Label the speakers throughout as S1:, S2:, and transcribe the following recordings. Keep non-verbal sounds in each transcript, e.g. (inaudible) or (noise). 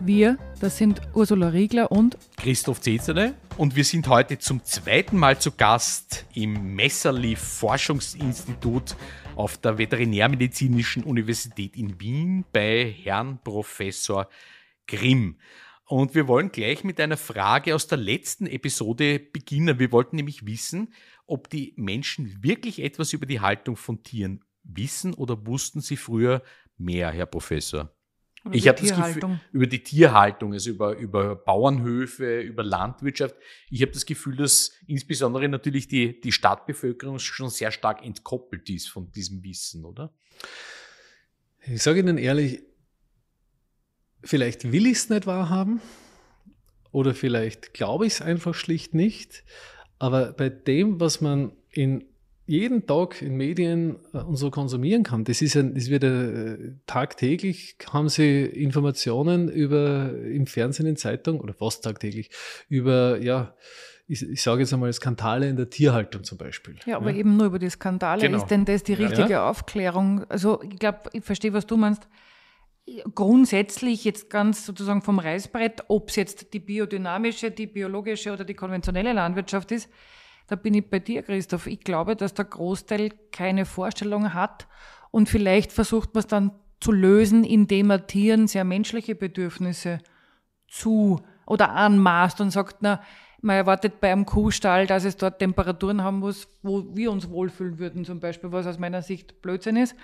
S1: Wir, das sind Ursula Riegler und
S2: Christoph Zezerle. Und wir sind heute zum zweiten Mal zu Gast im Messerli Forschungsinstitut auf der Veterinärmedizinischen Universität in Wien bei Herrn Professor Grimm. Und wir wollen gleich mit einer Frage aus der letzten Episode beginnen. Wir wollten nämlich wissen, ob die Menschen wirklich etwas über die Haltung von Tieren wissen oder wussten sie früher mehr, Herr Professor? Über ich habe das Gefühl, über die Tierhaltung, also über, über Bauernhöfe, über Landwirtschaft. Ich habe das Gefühl, dass insbesondere natürlich die, die Stadtbevölkerung schon sehr stark entkoppelt ist von diesem Wissen, oder? Ich sage Ihnen ehrlich,
S3: vielleicht will ich es nicht wahrhaben oder vielleicht glaube ich es einfach schlicht nicht. Aber bei dem, was man in jeden Tag in Medien äh, und so konsumieren kann. Das ist ein, das wird ja, äh, tagtäglich haben sie Informationen über im Fernsehen, in Zeitung oder fast tagtäglich über ja ich, ich sage jetzt einmal Skandale in der Tierhaltung zum Beispiel. Ja, aber ja. eben
S1: nur über die Skandale. Genau. Ist denn das die richtige ja. Aufklärung? Also ich glaube, ich verstehe, was du meinst. Grundsätzlich jetzt ganz sozusagen vom Reißbrett, ob es jetzt die biodynamische, die biologische oder die konventionelle Landwirtschaft ist, da bin ich bei dir, Christoph. Ich glaube, dass der Großteil keine Vorstellung hat und vielleicht versucht man es dann zu lösen, indem er Tieren sehr menschliche Bedürfnisse zu oder anmaßt und sagt, na, man erwartet bei einem Kuhstall, dass es dort Temperaturen haben muss, wo wir uns wohlfühlen würden, zum Beispiel, was aus meiner Sicht Blödsinn ist.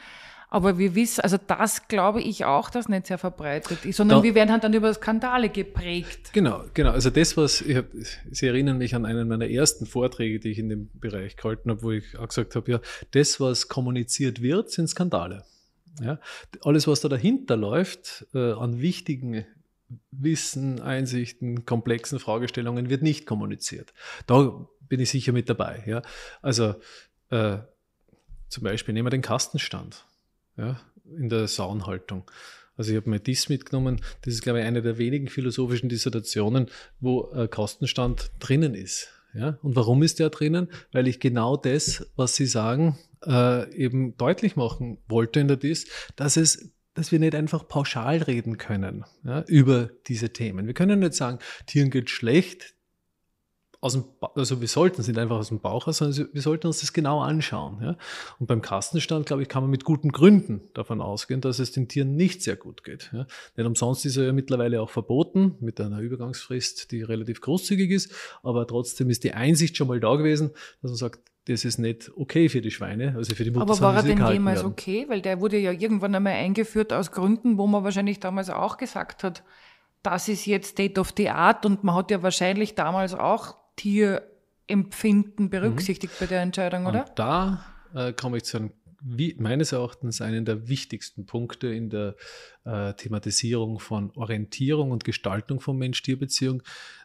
S1: Aber wir wissen, also das glaube ich auch, dass nicht sehr verbreitet ist, sondern da, wir werden halt dann über Skandale geprägt.
S3: Genau, genau. Also das, was, ich hab, Sie erinnern mich an einen meiner ersten Vorträge, die ich in dem Bereich gehalten habe, wo ich auch gesagt habe, ja, das, was kommuniziert wird, sind Skandale. Ja, alles, was da dahinter läuft, äh, an wichtigen Wissen, Einsichten, komplexen Fragestellungen, wird nicht kommuniziert. Da bin ich sicher mit dabei. Ja. Also äh, zum Beispiel nehmen wir den Kastenstand ja, in der Saunhaltung. Also ich habe mir dies mitgenommen. Das ist, glaube ich, eine der wenigen philosophischen Dissertationen, wo äh, Kostenstand drinnen ist. Ja? Und warum ist der drinnen? Weil ich genau das, was Sie sagen, äh, eben deutlich machen wollte in der Diss, dass es dass wir nicht einfach pauschal reden können ja, über diese Themen. Wir können nicht sagen, Tieren geht schlecht, aus dem, also wir sollten es nicht einfach aus dem Bauch heraus, sondern wir sollten uns das genau anschauen. Ja? Und beim Kastenstand, glaube ich, kann man mit guten Gründen davon ausgehen, dass es den Tieren nicht sehr gut geht. Ja? Denn umsonst ist er ja mittlerweile auch verboten, mit einer Übergangsfrist, die relativ großzügig ist. Aber trotzdem ist die Einsicht schon mal da gewesen, dass man sagt, das ist nicht okay für die Schweine, also für die Mutter. Aber war er denn jemals werden.
S1: okay? Weil der wurde ja irgendwann einmal eingeführt aus Gründen, wo man wahrscheinlich damals auch gesagt hat, das ist jetzt State of the Art und man hat ja wahrscheinlich damals auch Tierempfinden berücksichtigt mhm. bei der Entscheidung, oder? Und
S3: da äh, komme ich zu einem wie, meines Erachtens einen der wichtigsten Punkte in der äh, Thematisierung von Orientierung und Gestaltung von Mensch-Tier-Beziehung,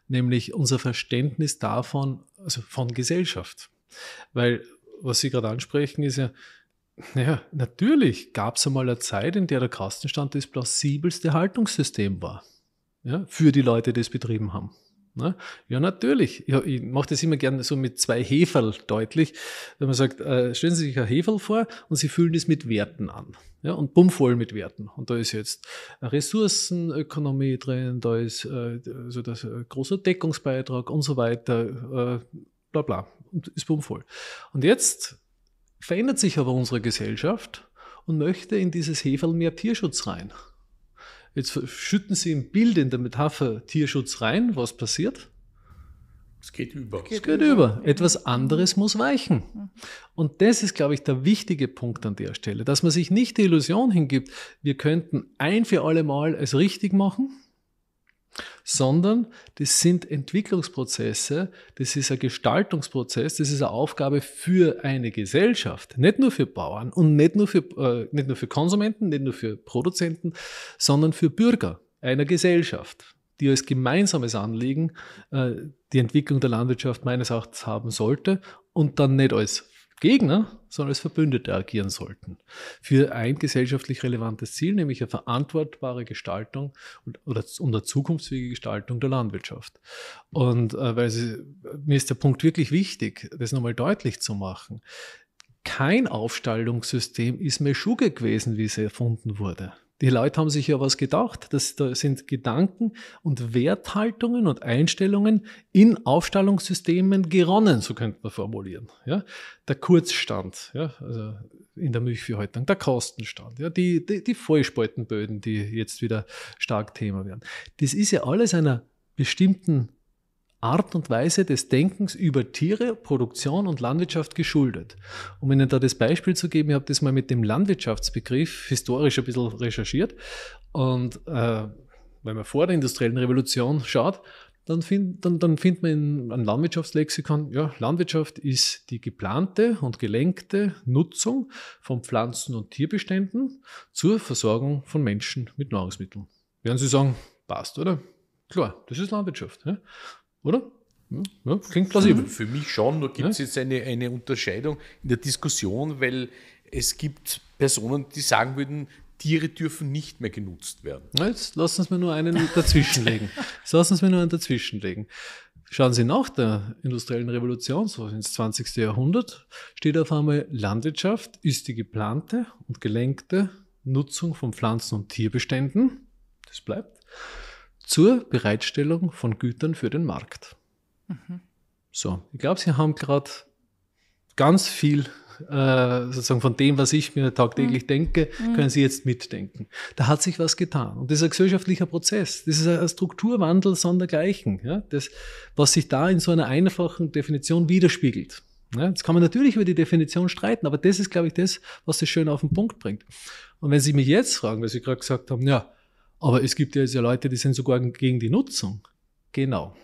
S3: nämlich unser Verständnis davon, also von Gesellschaft. Weil, was Sie gerade ansprechen, ist ja, naja, natürlich gab es einmal eine Zeit, in der der Kastenstand das plausibelste Haltungssystem war. Ja, für die Leute, die es betrieben haben. Ne? Ja, natürlich. Ich, ich mache das immer gerne so mit zwei Heferl deutlich. Wenn man sagt, äh, stellen Sie sich ein Heferl vor und Sie fühlen es mit Werten an. Ja, und bummvoll mit Werten. Und da ist jetzt eine Ressourcenökonomie drin, da ist äh, also das, äh, großer Deckungsbeitrag und so weiter, äh, bla bla. Und ist bummvoll. Und jetzt verändert sich aber unsere Gesellschaft und möchte in dieses Heferl mehr Tierschutz rein. Jetzt schütten Sie im Bild in der Metapher Tierschutz rein. Was passiert? Es geht über. Es geht, es geht über. über. Mhm. Etwas anderes muss weichen. Mhm. Und das ist, glaube ich, der wichtige Punkt an der Stelle, dass man sich nicht die Illusion hingibt, wir könnten ein für alle Mal es richtig machen sondern das sind Entwicklungsprozesse, das ist ein Gestaltungsprozess, das ist eine Aufgabe für eine Gesellschaft, nicht nur für Bauern und nicht nur für, äh, nicht nur für Konsumenten, nicht nur für Produzenten, sondern für Bürger einer Gesellschaft die als gemeinsames Anliegen äh, die Entwicklung der Landwirtschaft meines Erachtens haben sollte und dann nicht als Gegner, sondern als Verbündete agieren sollten. Für ein gesellschaftlich relevantes Ziel, nämlich eine verantwortbare Gestaltung und, oder, und eine zukunftsfähige Gestaltung der Landwirtschaft. Und äh, weil sie, mir ist der Punkt wirklich wichtig, das nochmal deutlich zu machen. Kein Aufstallungssystem ist mehr Schuge gewesen, wie es erfunden wurde. Die Leute haben sich ja was gedacht. Das, das sind Gedanken und Werthaltungen und Einstellungen in Aufstallungssystemen geronnen, so könnte man formulieren. Ja? Der Kurzstand, ja? also in der Milchviehhaltung, der Kostenstand, ja? die, die, die Vollspaltenböden, die jetzt wieder stark Thema werden. Das ist ja alles einer bestimmten Art und Weise des Denkens über Tiere, Produktion und Landwirtschaft geschuldet. Um Ihnen da das Beispiel zu geben, ich habe das mal mit dem Landwirtschaftsbegriff historisch ein bisschen recherchiert. Und äh, wenn man vor der industriellen Revolution schaut, dann, find, dann, dann findet man in einem Landwirtschaftslexikon, ja, Landwirtschaft ist die geplante und gelenkte Nutzung von Pflanzen- und Tierbeständen zur Versorgung von Menschen mit Nahrungsmitteln. Werden Sie sagen,
S2: passt, oder? Klar, das ist Landwirtschaft. Ja? Ne? Oder? Hm? Ja, klingt plausibel. Für, mich schon, da gibt es ja? jetzt eine, eine Unterscheidung in der Diskussion, weil es gibt Personen, die sagen würden, Tiere dürfen nicht mehr genutzt werden.
S3: jetzt lassen Sie mir nur einen dazwischenlegen. Jetzt lassen Sie mir nur einen dazwischenlegen. Schauen Sie nach der industriellen Revolution, so ins 20. Jahrhundert, steht auf einmal Landwirtschaft ist die geplante und gelenkte Nutzung von Pflanzen- und Tierbeständen. Das bleibt zur Bereitstellung von Gütern für den Markt. Mhm. So, ich glaube, Sie haben gerade ganz viel äh, sozusagen von dem, was ich mir tagtäglich mhm. denke, mhm. können Sie jetzt mitdenken. Da hat sich was getan. Und das ist ein gesellschaftlicher Prozess. Das ist ein Strukturwandel sondergleichen. Ja? Das, was sich da in so einer einfachen Definition widerspiegelt. Jetzt kann man natürlich über die Definition streiten, aber das ist, glaube ich, das, was das schön auf den Punkt bringt. Und wenn Sie mich jetzt fragen, weil Sie gerade gesagt haben, ja, aber es gibt ja Leute, die sind sogar gegen die Nutzung. Genau.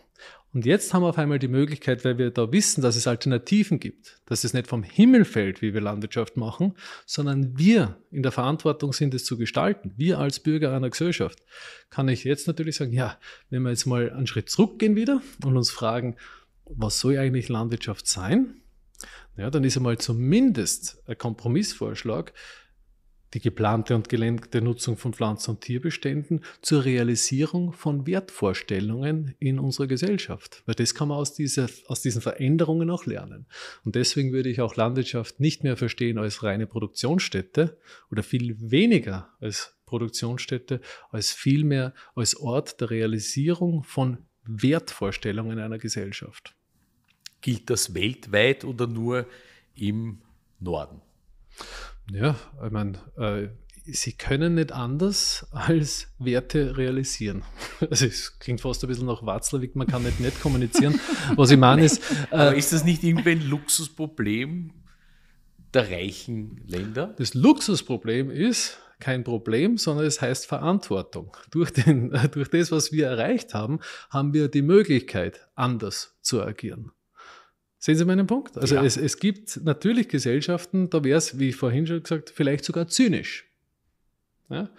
S3: Und jetzt haben wir auf einmal die Möglichkeit, weil wir da wissen, dass es Alternativen gibt, dass es nicht vom Himmel fällt, wie wir Landwirtschaft machen, sondern wir in der Verantwortung sind, es zu gestalten. Wir als Bürger einer Gesellschaft. Kann ich jetzt natürlich sagen, ja, wenn wir jetzt mal einen Schritt zurückgehen wieder und uns fragen, was soll eigentlich Landwirtschaft sein? Ja, dann ist einmal zumindest ein Kompromissvorschlag, die geplante und gelenkte Nutzung von Pflanzen- und Tierbeständen zur Realisierung von Wertvorstellungen in unserer Gesellschaft. Weil das kann man aus, dieser, aus diesen Veränderungen auch lernen. Und deswegen würde ich auch Landwirtschaft nicht mehr verstehen als reine Produktionsstätte oder viel weniger als Produktionsstätte, als vielmehr als Ort der Realisierung von Wertvorstellungen einer Gesellschaft.
S2: Gilt das weltweit oder nur im Norden? ja, ich meine,
S3: äh, sie können nicht anders als Werte realisieren. (laughs) Also es klingt fast ein bisschen nach Watzlawick, man kann nicht nicht kommunizieren. Was ich meine ist... (laughs) Äh, Aber ist das nicht irgendwie ein Luxusproblem der reichen Länder? Das Luxusproblem ist kein Problem, sondern es heißt Verantwortung. Durch, den, (laughs) durch das, was wir erreicht haben, haben wir die Möglichkeit, anders zu agieren. Sehen Sie meinen Punkt? Also ja. es, es gibt natürlich Gesellschaften, da wäre es, wie vorhin schon gesagt, vielleicht sogar zynisch. Ja?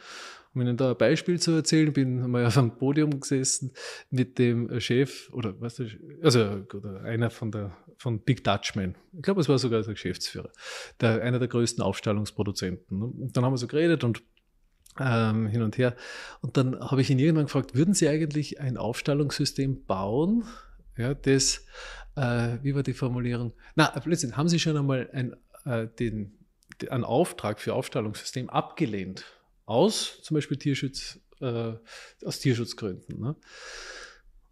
S3: Um Ihnen da ein Beispiel zu erzählen, bin mal auf einem Podium gesessen mit dem Chef oder was ist, also einer von der von Big Dutchman. Ich glaube, es war sogar der Geschäftsführer, der, einer der größten Aufstellungsproduzenten. Ne? Und dann haben wir so geredet und ähm, hin und her. Und dann habe ich ihn irgendwann gefragt, würden Sie eigentlich ein Aufstellungssystem bauen, ja, das äh, wie war die Formulierung? Na, plötzlich haben Sie schon einmal ein, äh, den, einen Auftrag für Aufstellungssystem abgelehnt? Aus zum Beispiel Tierschutz, äh, aus Tierschutzgründen. Ne?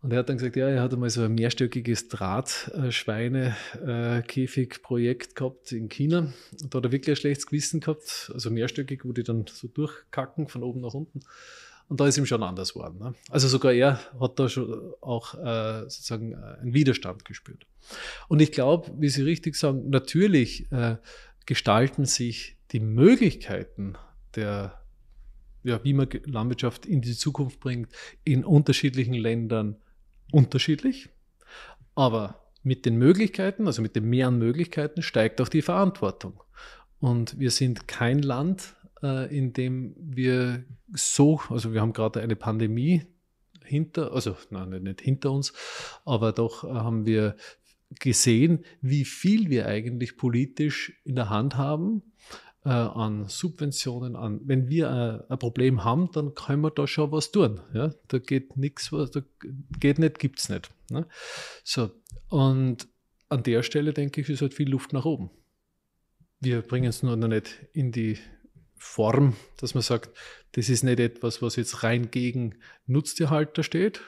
S3: Und er hat dann gesagt, ja, er hat einmal so ein mehrstöckiges Drahtschweinekäfig-Projekt äh, äh, gehabt in China. Und da hat er wirklich ein schlechtes Gewissen gehabt. Also mehrstöckig, wo die dann so durchkacken von oben nach unten. Und da ist ihm schon anders worden. Ne? Also sogar er hat da schon auch äh, sozusagen äh, einen Widerstand gespürt. Und ich glaube, wie Sie richtig sagen, natürlich äh, gestalten sich die Möglichkeiten der ja, wie man Landwirtschaft in die Zukunft bringt, in unterschiedlichen Ländern unterschiedlich. Aber mit den Möglichkeiten, also mit den mehr Möglichkeiten, steigt auch die Verantwortung. Und wir sind kein Land, äh, in dem wir so, also wir haben gerade eine Pandemie hinter, also nein, nicht hinter uns, aber doch äh, haben wir gesehen, wie viel wir eigentlich politisch in der Hand haben äh, an Subventionen, an wenn wir äh, ein Problem haben, dann können wir da schon was tun. Ja? Da geht nichts, da geht nicht, gibt's nicht. Ne? So, und an der Stelle denke ich, ist halt viel Luft nach oben. Wir bringen es nur noch nicht in die Form, dass man sagt, das ist nicht etwas, was jetzt rein gegen Nutztierhalter steht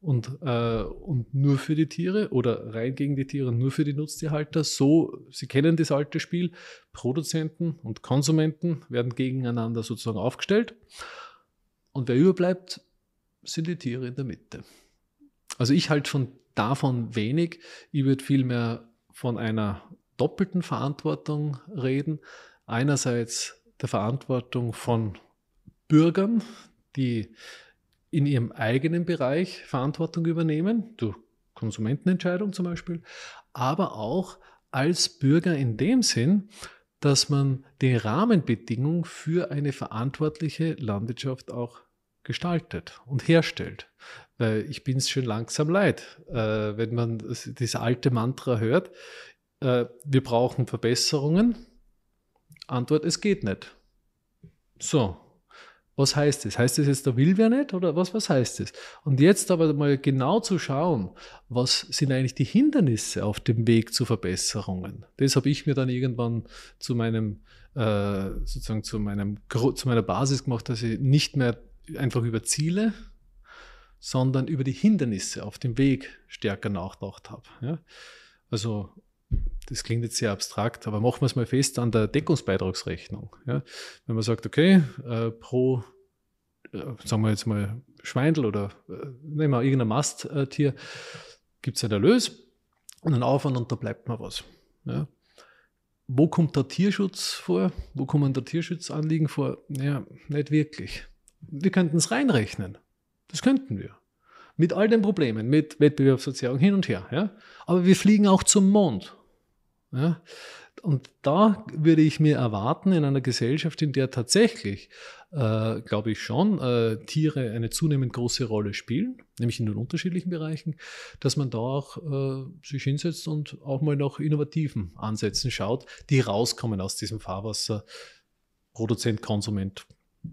S3: und, äh, und nur für die Tiere oder rein gegen die Tiere und nur für die Nutztierhalter. So, Sie kennen das alte Spiel, Produzenten und Konsumenten werden gegeneinander sozusagen aufgestellt und wer überbleibt, sind die Tiere in der Mitte. Also ich halte von davon wenig. Ich würde vielmehr von einer doppelten Verantwortung reden. Einerseits der Verantwortung von Bürgern, die in ihrem eigenen Bereich Verantwortung übernehmen, durch Konsumentenentscheidung zum Beispiel, aber auch als Bürger in dem Sinn, dass man die Rahmenbedingungen für eine verantwortliche Landwirtschaft auch gestaltet und herstellt. Weil ich bin es schon langsam leid, äh, wenn man das, alte Mantra hört, äh, wir brauchen Verbesserungen, Antwort, es geht nicht. So, was heißt das? Heißt das jetzt, da will wer nicht oder was, was heißt das? Und jetzt aber mal genau zu schauen, was sind eigentlich die Hindernisse auf dem Weg zu Verbesserungen? Das habe ich mir dann irgendwann zu meinem, äh, sozusagen zu, meinem, zu meiner Basis gemacht, dass ich nicht mehr einfach über Ziele, sondern über die Hindernisse auf dem Weg stärker nachgedacht habe. Ja? Also das klingt jetzt sehr abstrakt, aber machen wir es mal fest an der Deckungsbeitragsrechnung. Ja? Wenn man sagt, okay, äh, pro, äh, sagen wir jetzt mal Schweindel oder äh, nehmen wir irgendein Masttier, gibt es einen Erlös und einen Aufwand und da bleibt mal was. Ja? Wo kommt der Tierschutz vor? Wo kommen der Tierschutzanliegen vor? Naja, nicht wirklich. Wir könnten es reinrechnen. Das könnten wir. Mit all den Problemen, mit Wettbewerbsverzerrung hin und her. Ja? Aber wir fliegen auch zum Mond ja? Und da würde ich mir erwarten, in einer Gesellschaft, in der tatsächlich, äh, glaube ich schon, äh, Tiere eine zunehmend große Rolle spielen, nämlich in den unterschiedlichen Bereichen, dass man da auch äh, sich hinsetzt und auch mal nach innovativen Ansätzen schaut, die rauskommen aus diesem Fahrwasser Produzent, Konsument,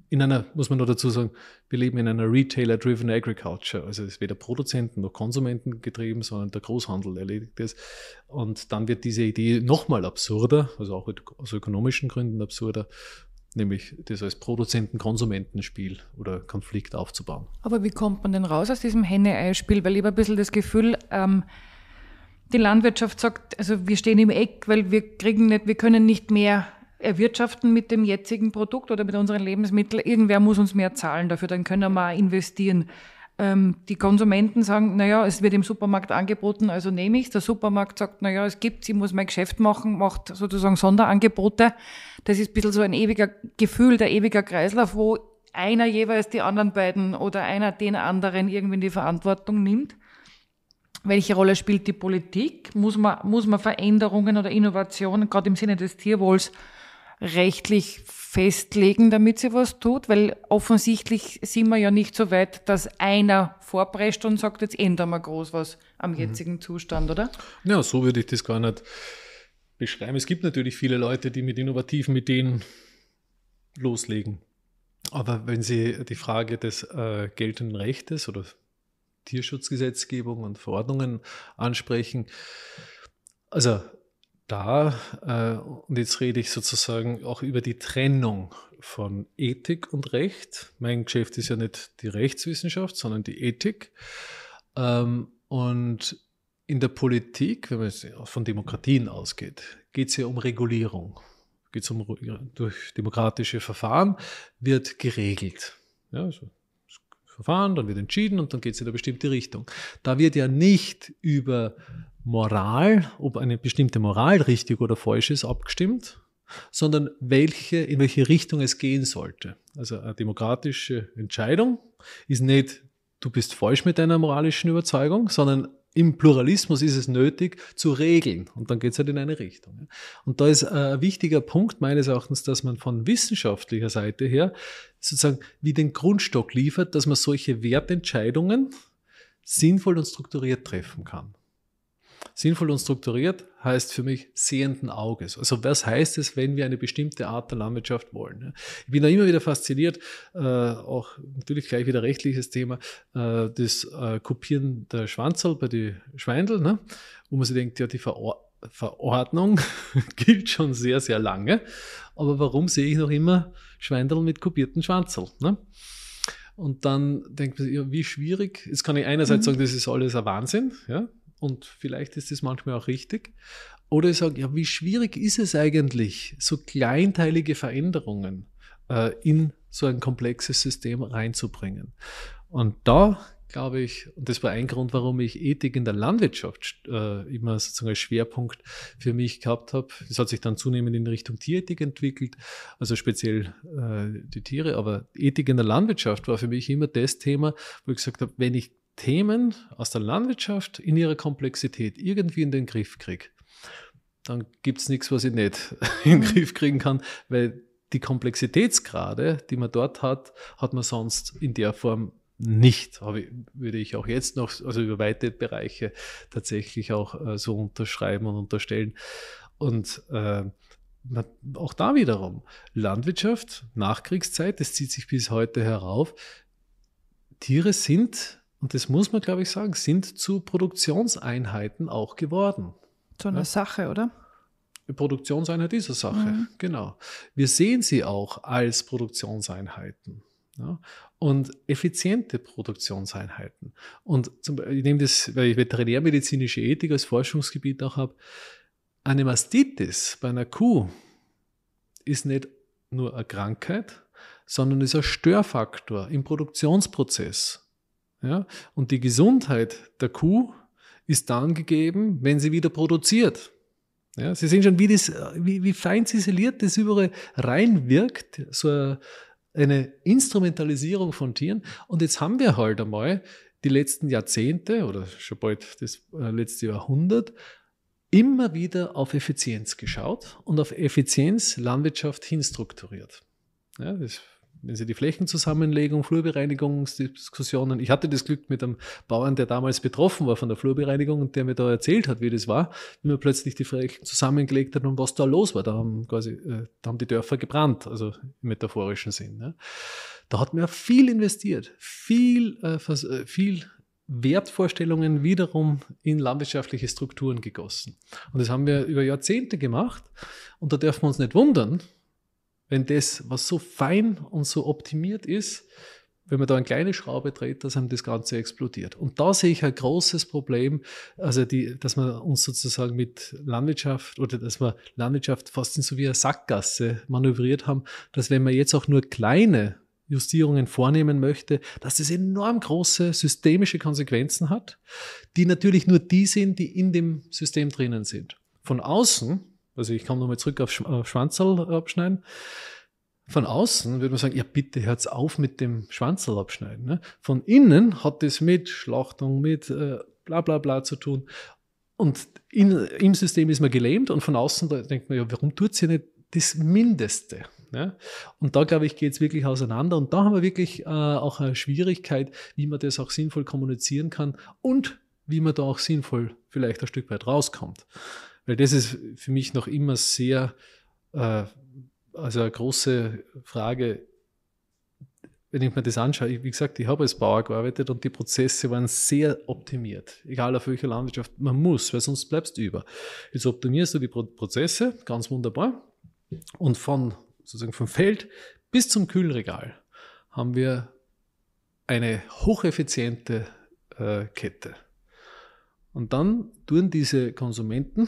S3: in einer, muss man nur dazu sagen, wir leben in einer Retailer-driven Agriculture. Also es ist weder Produzenten noch Konsumenten getrieben, sondern der Großhandel erledigt es. Und dann wird diese Idee nochmal absurder, also auch aus ökonomischen Gründen absurder, nämlich das als produzenten konsumentenspiel oder Konflikt aufzubauen.
S1: Aber wie kommt man denn raus aus diesem Henne-Ei-Spiel? Weil ich habe ein bisschen das Gefühl, ähm, die Landwirtschaft sagt, also wir stehen im Eck, weil wir kriegen nicht, wir können nicht mehr erwirtschaften mit dem jetzigen Produkt oder mit unseren Lebensmitteln. Irgendwer muss uns mehr zahlen dafür, dann können wir mal investieren. Ähm, die Konsumenten sagen, naja, es wird im Supermarkt angeboten, also nehme ich es. Der Supermarkt sagt, naja, es gibt ich muss mein Geschäft machen, macht sozusagen Sonderangebote. Das ist ein bisschen so ein ewiger Gefühl, der ewiger Kreislauf, wo einer jeweils die anderen beiden oder einer den anderen irgendwie in die Verantwortung nimmt. Welche Rolle spielt die Politik? Muss man, muss man Veränderungen oder Innovationen, gerade im Sinne des Tierwohls, rechtlich festlegen, damit sie was tut? Weil offensichtlich sind wir ja nicht so weit, dass einer vorprescht und sagt, jetzt ändern wir groß was am mhm. jetzigen mhm. Zustand, oder?
S3: Ja, so würde ich das gar nicht beschreiben. Es gibt natürlich viele Leute, die mit innovativen Ideen loslegen. Aber wenn Sie die Frage des äh, geltenden Rechtes oder Tierschutzgesetzgebung und Verordnungen ansprechen, also da, äh, und jetzt rede ich sozusagen auch über die Trennung von Ethik und Recht. Mein Geschäft ist ja nicht die Rechtswissenschaft, sondern die Ethik. Ähm, und in der Politik, wenn man von Demokratien ausgeht, geht es ja um Regulierung. Geht's um, durch demokratische Verfahren wird geregelt. Ja, also Verfahren, dann wird entschieden und dann geht es in eine bestimmte Richtung. Da wird ja nicht über Moral, ob eine bestimmte Moral richtig oder falsch ist, abgestimmt, sondern welche, in welche Richtung es gehen sollte. Also eine demokratische Entscheidung ist nicht, du bist falsch mit deiner moralischen Überzeugung, sondern im Pluralismus ist es nötig zu regeln und dann geht es halt in eine Richtung. Und da ist äh, ein wichtiger Punkt meines Erachtens, dass man von wissenschaftlicher Seite her sozusagen wie den Grundstock liefert, dass man solche Wertentscheidungen sinnvoll und strukturiert treffen kann. Sinnvoll und strukturiert heißt für mich sehenden Auges. Also was heißt es, wenn wir eine bestimmte Art der Landwirtschaft wollen? Ich bin da immer wieder fasziniert, äh, auch natürlich gleich wieder rechtliches Thema, äh, das äh, Kopieren der Schwanzel bei den Schweindeln, ne? wo man sich denkt, ja, die Veror Verordnung (laughs) gilt schon sehr, sehr lange, aber warum sehe ich noch immer Schweindel mit kopierten Schwanzel? Ne? Und dann denkt man sich, ja, wie schwierig. Jetzt kann ich einerseits mhm. sagen, das ist alles ein Wahnsinn, ja, und vielleicht ist das manchmal auch richtig. Oder ich sage, ja, wie schwierig ist es eigentlich, so kleinteilige Veränderungen äh, in so ein komplexes System reinzubringen? Und da glaube ich, und das war ein Grund, warum ich Ethik in der Landwirtschaft äh, immer sozusagen als Schwerpunkt für mich gehabt habe. Das hat sich dann zunehmend in Richtung Tierethik entwickelt, also speziell äh, die Tiere, aber Ethik in der Landwirtschaft war für mich immer das Thema, wo ich gesagt habe, wenn ich Themen aus der Landwirtschaft in ihrer Komplexität irgendwie in den Griff kriege, dann gibt es nichts, was ich nicht (laughs) in den mhm. Griff kriegen kann, weil die Komplexitätsgrade, die man dort hat, hat man sonst in der Form nicht. Aber würde ich auch jetzt noch, also über weite Bereiche tatsächlich auch äh, so unterschreiben und unterstellen. Und äh, auch da wiederum, Landwirtschaft, Nachkriegszeit, das zieht sich bis heute herauf. Tiere sind und das muss man, glaube ich, sagen, sind zu Produktionseinheiten auch geworden. Zu einer ja? Sache, oder? Die Produktionseinheit dieser Sache, mhm. genau. Wir sehen sie auch als Produktionseinheiten. Ja? Und effiziente Produktionseinheiten. Und zum, ich nehme das, weil ich veterinärmedizinische Ethik als Forschungsgebiet auch habe. Eine Mastitis bei einer Kuh ist nicht nur eine Krankheit, sondern ist ein Störfaktor im Produktionsprozess ja? Und die Gesundheit der Kuh ist dann gegeben, wenn sie wieder produziert. Ja, Sie sehen schon, wie, das, wie, wie fein ziseliert das überall reinwirkt, so eine Instrumentalisierung von Tieren. Und jetzt haben wir halt einmal die letzten Jahrzehnte oder schon bald das äh, letzte Jahrhundert immer wieder auf Effizienz geschaut und auf Effizienz Landwirtschaft hinstrukturiert. Ja, das wenn Sie die Flächenzusammenlegung, Flurbereinigungsdiskussionen. Ich hatte das Glück mit einem Bauern, der damals betroffen war von der Flurbereinigung und der mir da erzählt hat, wie das war, wie man plötzlich die Flächen zusammengelegt hat und was da los war. Da haben quasi, äh, da haben die Dörfer gebrannt, also im metaphorischen Sinn. Ne? Da hat man viel investiert, viel, äh, äh, viel Wertvorstellungen wiederum in landwirtschaftliche Strukturen gegossen. Und das haben wir über Jahrzehnte gemacht. Und da dürfen wir uns nicht wundern, wenn das, was so fein und so optimiert ist, wenn man da eine kleine Schraube dreht, dass einem das Ganze explodiert. Und da sehe ich ein großes Problem, also die, dass man uns sozusagen mit Landwirtschaft oder dass wir Landwirtschaft fast in so wie eine Sackgasse manövriert haben, dass wenn man jetzt auch nur kleine Justierungen vornehmen möchte, dass das enorm große systemische Konsequenzen hat, die natürlich nur die sind, die in dem System drinnen sind. Von außen also ich komme nochmal zurück auf, Schwanzel abschneiden. Von außen würde man sagen, ja bitte hört's auf mit dem Schwanzel abschneiden. Ne? Von innen hat das mit Schlachtung, mit äh, bla bla bla zu tun. Und in, im System ist man gelähmt und von außen denkt man, ja, warum tut's hier nicht das Mindeste? Ne? Und da, glaube ich, geht es wirklich auseinander. Und da haben wir wirklich äh, auch eine Schwierigkeit, wie man das auch sinnvoll kommunizieren kann und wie man da auch sinnvoll vielleicht ein Stück weit rauskommt. Weil das ist für mich noch immer sehr, äh, also eine große Frage, wenn ich mir das anschaue. Wie gesagt, ich habe als Bauer gearbeitet und die Prozesse waren sehr optimiert, egal auf welcher Landwirtschaft. Man muss, weil sonst bleibst du über. Jetzt optimierst du die Pro Prozesse, ganz wunderbar. Und von sozusagen vom Feld bis zum Kühlregal haben wir eine hocheffiziente äh, Kette. Und dann tun diese Konsumenten,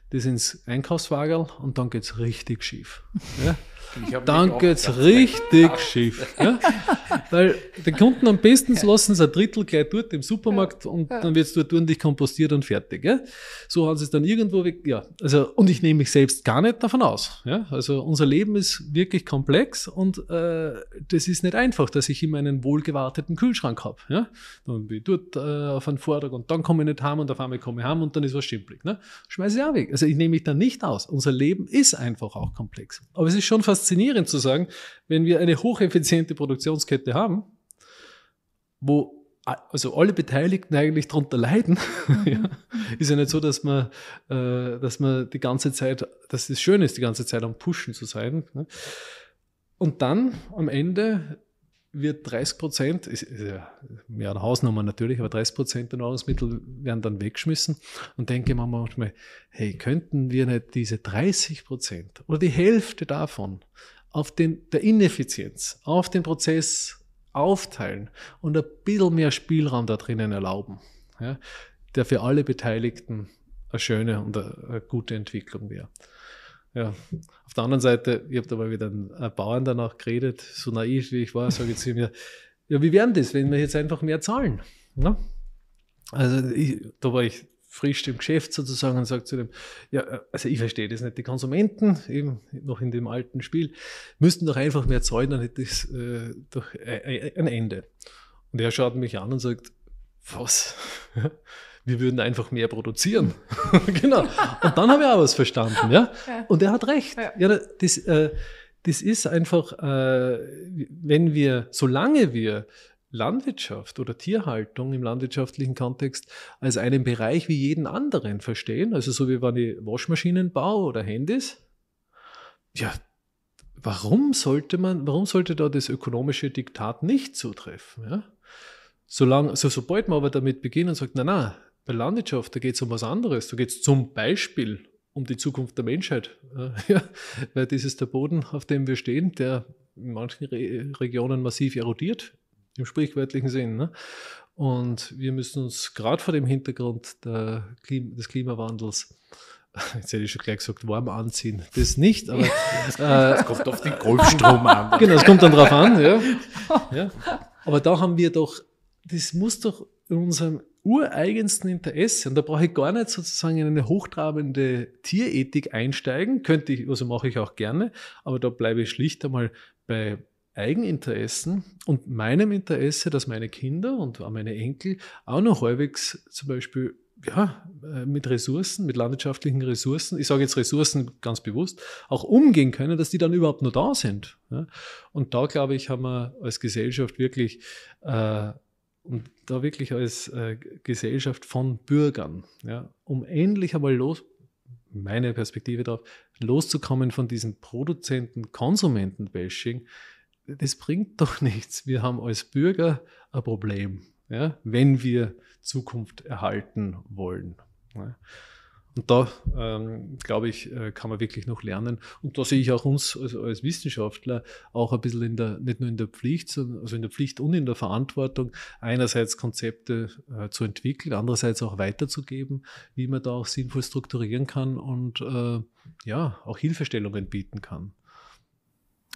S3: das ins Einkaufswagel und dann geht es richtig schief. Ja? (laughs) Dann geht es richtig nein. schief. Ja? Weil die Kunden am besten ja. lassen sie ein Drittel gleich dort im Supermarkt und dann wird es dort ordentlich kompostiert und fertig. Ja? So haben sie es dann irgendwo weg. Ja, also, und ich nehme mich selbst gar nicht davon aus. Ja? Also unser Leben ist wirklich komplex und äh, das ist nicht einfach, dass ich immer einen wohlgewarteten Kühlschrank habe. Ja? Dann bin ich dort äh, auf einen Vortrag und dann komme ich nicht heim und auf einmal komme ich heim und dann ist was schimpelig. Ne? Schmeiße ich auch weg. Also, also ich nehme mich da nicht aus. Unser Leben ist einfach auch komplex. Aber es ist schon faszinierend zu sagen, wenn wir eine hocheffiziente Produktionskette haben, wo also alle Beteiligten eigentlich darunter leiden. (laughs) Mhm. ja. Ist ja nicht so, dass man, äh, dass man die ganze Zeit, dass es schön ist, die ganze Zeit am Pushen zu sein. Ne? Und dann am Ende wird 30 Prozent, ist, ja mehr eine Hausnummer natürlich, aber 30 Prozent der Nahrungsmittel werden dann weggeschmissen und denke man manchmal, hey, könnten wir nicht diese 30 Prozent oder die Hälfte davon auf den, der Ineffizienz, auf den Prozess aufteilen und ein bisschen mehr Spielraum da drinnen erlauben, ja, der für alle Beteiligten eine schöne und eine gute Entwicklung wäre. Ja, auf der anderen Seite, ich habe da mal wieder einen Bauern danach geredet, so naiv wie ich war, sage ich zu mir, ja, wie wären das, wenn wir jetzt einfach mehr zahlen? Ne? Also ich, da war ich frisch im Geschäft sozusagen und sage zu dem, ja, also ich verstehe das nicht, die Konsumenten, eben noch in dem alten Spiel, müssten doch einfach mehr zahlen, dann hätte es äh, doch äh, äh, ein Ende. Und er schaut mich an und sagt, was? wir würden einfach mehr produzieren. (laughs) genau. Und dann habe ich auch was verstanden, ja. ja. Und er hat recht. Ja, ja das, äh, das ist einfach, äh, wenn wir, solange wir Landwirtschaft oder Tierhaltung im landwirtschaftlichen Kontext als einen Bereich wie jeden anderen verstehen, also so wie wenn ich Waschmaschinen baue oder Handys, ja, warum sollte man, warum sollte da das ökonomische Diktat nicht zutreffen? Ja? Solange, so sobald man aber damit beginnt und sagt, na na, bei Landwirtschaft, da geht es um was anderes. Da geht es zum Beispiel um die Zukunft der Menschheit. (laughs) Ja, weil das ist der Boden, auf dem wir stehen, der in manchen Re Regionen massiv erodiert, im sprichwörtlichen Sinn. Ne? Und wir müssen uns gerade vor dem Hintergrund der Klim des Klimawandels (laughs) Jetzt hätte ich schon gleich gesagt, warm anziehen. Das nicht, aber. (laughs) Äh, es äh, kommt auf den Golfstrom an. Genau, es kommt dann drauf an, ja. ja. Aber da haben wir doch, das muss doch in unserem ureigensten Interesse, und da brauche ich gar nicht sozusagen in eine hochtrabende Tierethik einsteigen, könnte ich, also mache ich auch gerne, aber da bleibe ich schlicht einmal bei Eigeninteressen und meinem Interesse, dass meine Kinder und auch meine Enkel auch noch halbwegs zum Beispiel ja, äh, mit Ressourcen, mit landwirtschaftlichen Ressourcen, ich sage jetzt Ressourcen ganz bewusst, auch umgehen können, dass die dann überhaupt nur da sind. Und da, glaube ich, haben wir als Gesellschaft wirklich äh, und da wirklich als äh, Gesellschaft von Bürgern, ja, um endlich einmal los, meine Perspektive darauf, loszukommen von diesem Produzenten-Konsumenten-Bashing, das bringt (laughs) doch nichts. Wir haben als Bürger ein Problem, ja, wenn wir Zukunft erhalten wollen. Ja. Und da, ähm, glaube ich, äh, kann man wirklich noch lernen. Und da sehe ich auch uns als, als, Wissenschaftler auch ein bisschen in der, nicht nur in der Pflicht, sondern, also in der Pflicht und in der Verantwortung, einerseits Konzepte äh, zu entwickeln, andererseits auch weiterzugeben, wie man da auch sinnvoll strukturieren kann und äh, ja, auch Hilfestellungen bieten kann.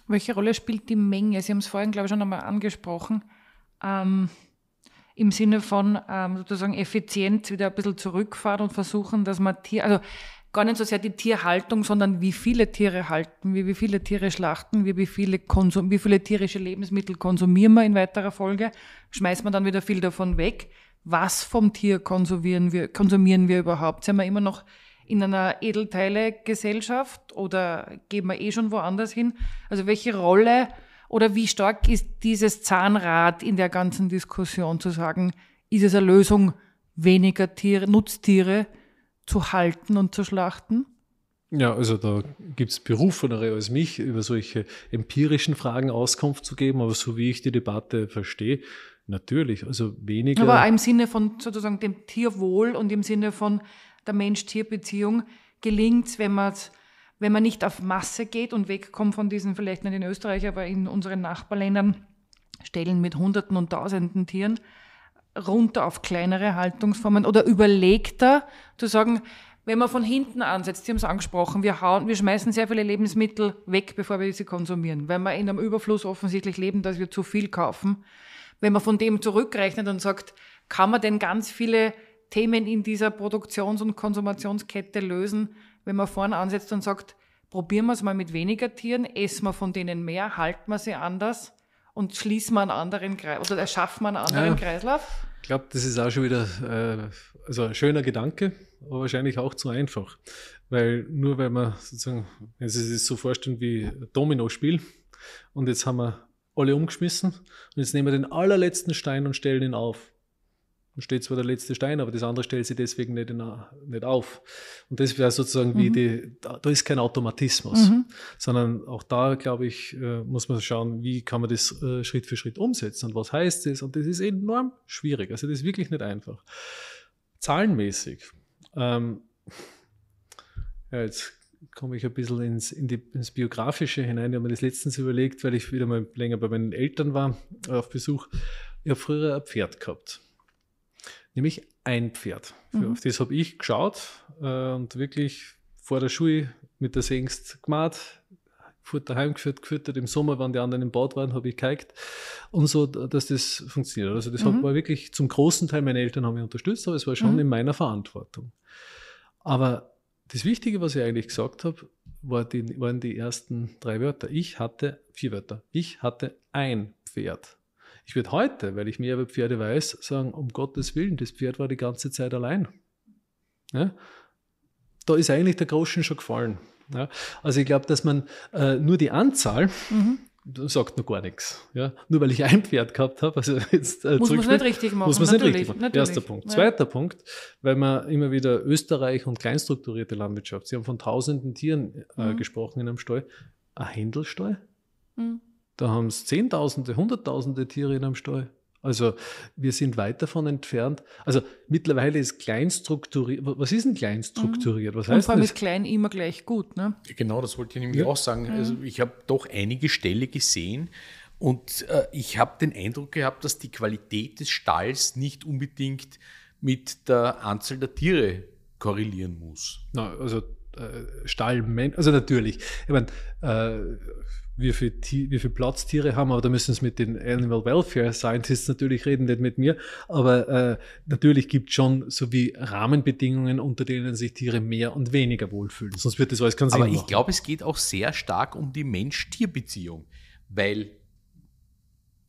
S1: Welche Rolle spielt die Menge? Sie haben es vorhin, glaube ich, schon einmal angesprochen. Ähm im Sinne von ähm, sozusagen Effizienz wieder ein bisschen zurückfahren und versuchen, dass man Tier, also gar nicht so sehr die Tierhaltung, sondern wie viele Tiere halten wir, wie viele Tiere schlachten wir, wie viele, konsum wie viele tierische Lebensmittel konsumieren wir in weiterer Folge, schmeißt man dann wieder viel davon weg. Was vom Tier konsumieren wir, konsumieren wir überhaupt? Sind wir immer noch in einer Edelteile-Gesellschaft oder gehen wir eh schon woanders hin? Also welche Rolle oder wie stark ist dieses Zahnrad in der ganzen Diskussion zu sagen, ist es eine Lösung, weniger Tiere, Nutztiere zu halten und zu schlachten?
S3: Ja, also da gibt es berufenere als mich, über solche empirischen Fragen Auskunft zu geben, aber so wie ich die Debatte verstehe, natürlich, also weniger. Aber im
S1: Sinne von sozusagen dem Tierwohl und im Sinne von der Mensch-Tier-Beziehung gelingt es, wenn man es wenn man nicht auf Masse geht und wegkommt von diesen, vielleicht nicht in Österreich, aber in unseren Nachbarländern, Stellen mit Hunderten und Tausenden Tieren, runter auf kleinere Haltungsformen oder überlegter zu sagen, wenn man von hinten ansetzt, Sie haben es angesprochen, wir, hauen, wir schmeißen sehr viele Lebensmittel weg, bevor wir sie konsumieren, weil wir in einem Überfluss offensichtlich leben, dass wir zu viel kaufen. Wenn man von dem zurückrechnet und sagt, kann man denn ganz viele Themen in dieser Produktions- und Konsumationskette lösen, wenn man vorne ansetzt und sagt, probieren wir es mal mit weniger Tieren, essen wir von denen mehr, halten wir sie anders und schließen wir einen anderen Kreislauf oder erschaffen wir einen anderen
S3: ja, Kreislauf? Ich glaube, das ist auch schon wieder äh, also ein schöner Gedanke, aber wahrscheinlich auch zu einfach. Weil nur wenn man sozusagen, wenn Sie sich so vorstellen wie ein Domino-Spiel und jetzt haben wir alle umgeschmissen und jetzt nehmen wir den allerletzten Stein und stellen ihn auf dann steht zwar der letzte Stein, aber das andere stellt sie deswegen nicht, in, nicht auf. Und das wäre sozusagen mhm. wie die, da, da, ist kein Automatismus, mhm. sondern auch da, glaube ich, äh, muss man schauen, wie kann man das äh, Schritt für Schritt umsetzen und was heißt das. Und das ist enorm schwierig. Also das ist wirklich nicht einfach. Zahlenmäßig. Ähm, ja, jetzt komme ich ein bisschen ins, in die, ins Biografische hinein. Ich habe mir das letztens überlegt, weil ich wieder mal länger bei meinen Eltern war, auf Besuch. Ich habe früher ein Pferd gehabt nämlich ein Pferd. Mhm. Auf das habe ich geschaut äh, und wirklich vor der Schule mit der Sengst gemacht, Futter heimgeführt, gefüttert. Im Sommer, wenn die anderen im Bad waren, habe ich gezeigt. Und so, dass das funktioniert. Also, das mhm. war wirklich zum großen Teil, meine Eltern haben mich unterstützt, aber es war schon mhm. in meiner Verantwortung. Aber das Wichtige, was ich eigentlich gesagt habe, war die, waren die ersten drei Wörter. Ich hatte vier Wörter. Ich hatte ein Pferd. Ich würde heute, weil ich mehr über Pferde weiß, sagen, um Gottes Willen, das Pferd war die ganze Zeit allein. Ja? Da ist eigentlich der Groschen schon gefallen. Ja? Also ich glaube, dass man äh, nur die Anzahl mhm sagt noch gar nichts. Ja? Nur weil ich ein Pferd gehabt habe, also jetzt äh, muss man es nicht richtig machen. Muss man es nicht richtig machen. Natürlich. Erster Punkt. Ja. Zweiter Punkt, weil man immer wieder Österreich und kleinstrukturierte Landwirtschaft, Sie haben von tausenden Tieren äh, mhm. gesprochen in einem Stall. Ein Händelstall? Mhm. Da haben es Zehntausende, Hunderttausende Tiere in einem Stall. Also wir sind weit davon entfernt. Also mittlerweile ist kleinstrukturiert. Was ist denn kleinstrukturiert?
S1: Mhm. Was heißt Und vor allem ist klein immer gleich gut, ne?
S2: Genau, das wollte ich nämlich ja. auch sagen. Mhm. Also ich habe doch einige Ställe gesehen und äh, ich habe den Eindruck gehabt, dass die Qualität des Stalls nicht unbedingt mit der Anzahl der Tiere korrelieren muss.
S3: Na, also äh, Stall, also natürlich. Ich meine, äh, wie viel, wie viel Platz Tiere haben, aber da müssen sie mit den Animal Welfare Scientists natürlich reden, nicht mit mir. Aber äh, natürlich gibt es schon so wie Rahmenbedingungen, unter denen sich Tiere mehr und weniger wohlfühlen. Sonst wird das alles ganz Sinn Aber ich
S2: glaube, es geht auch sehr stark um die Mensch-Tier-Beziehung, weil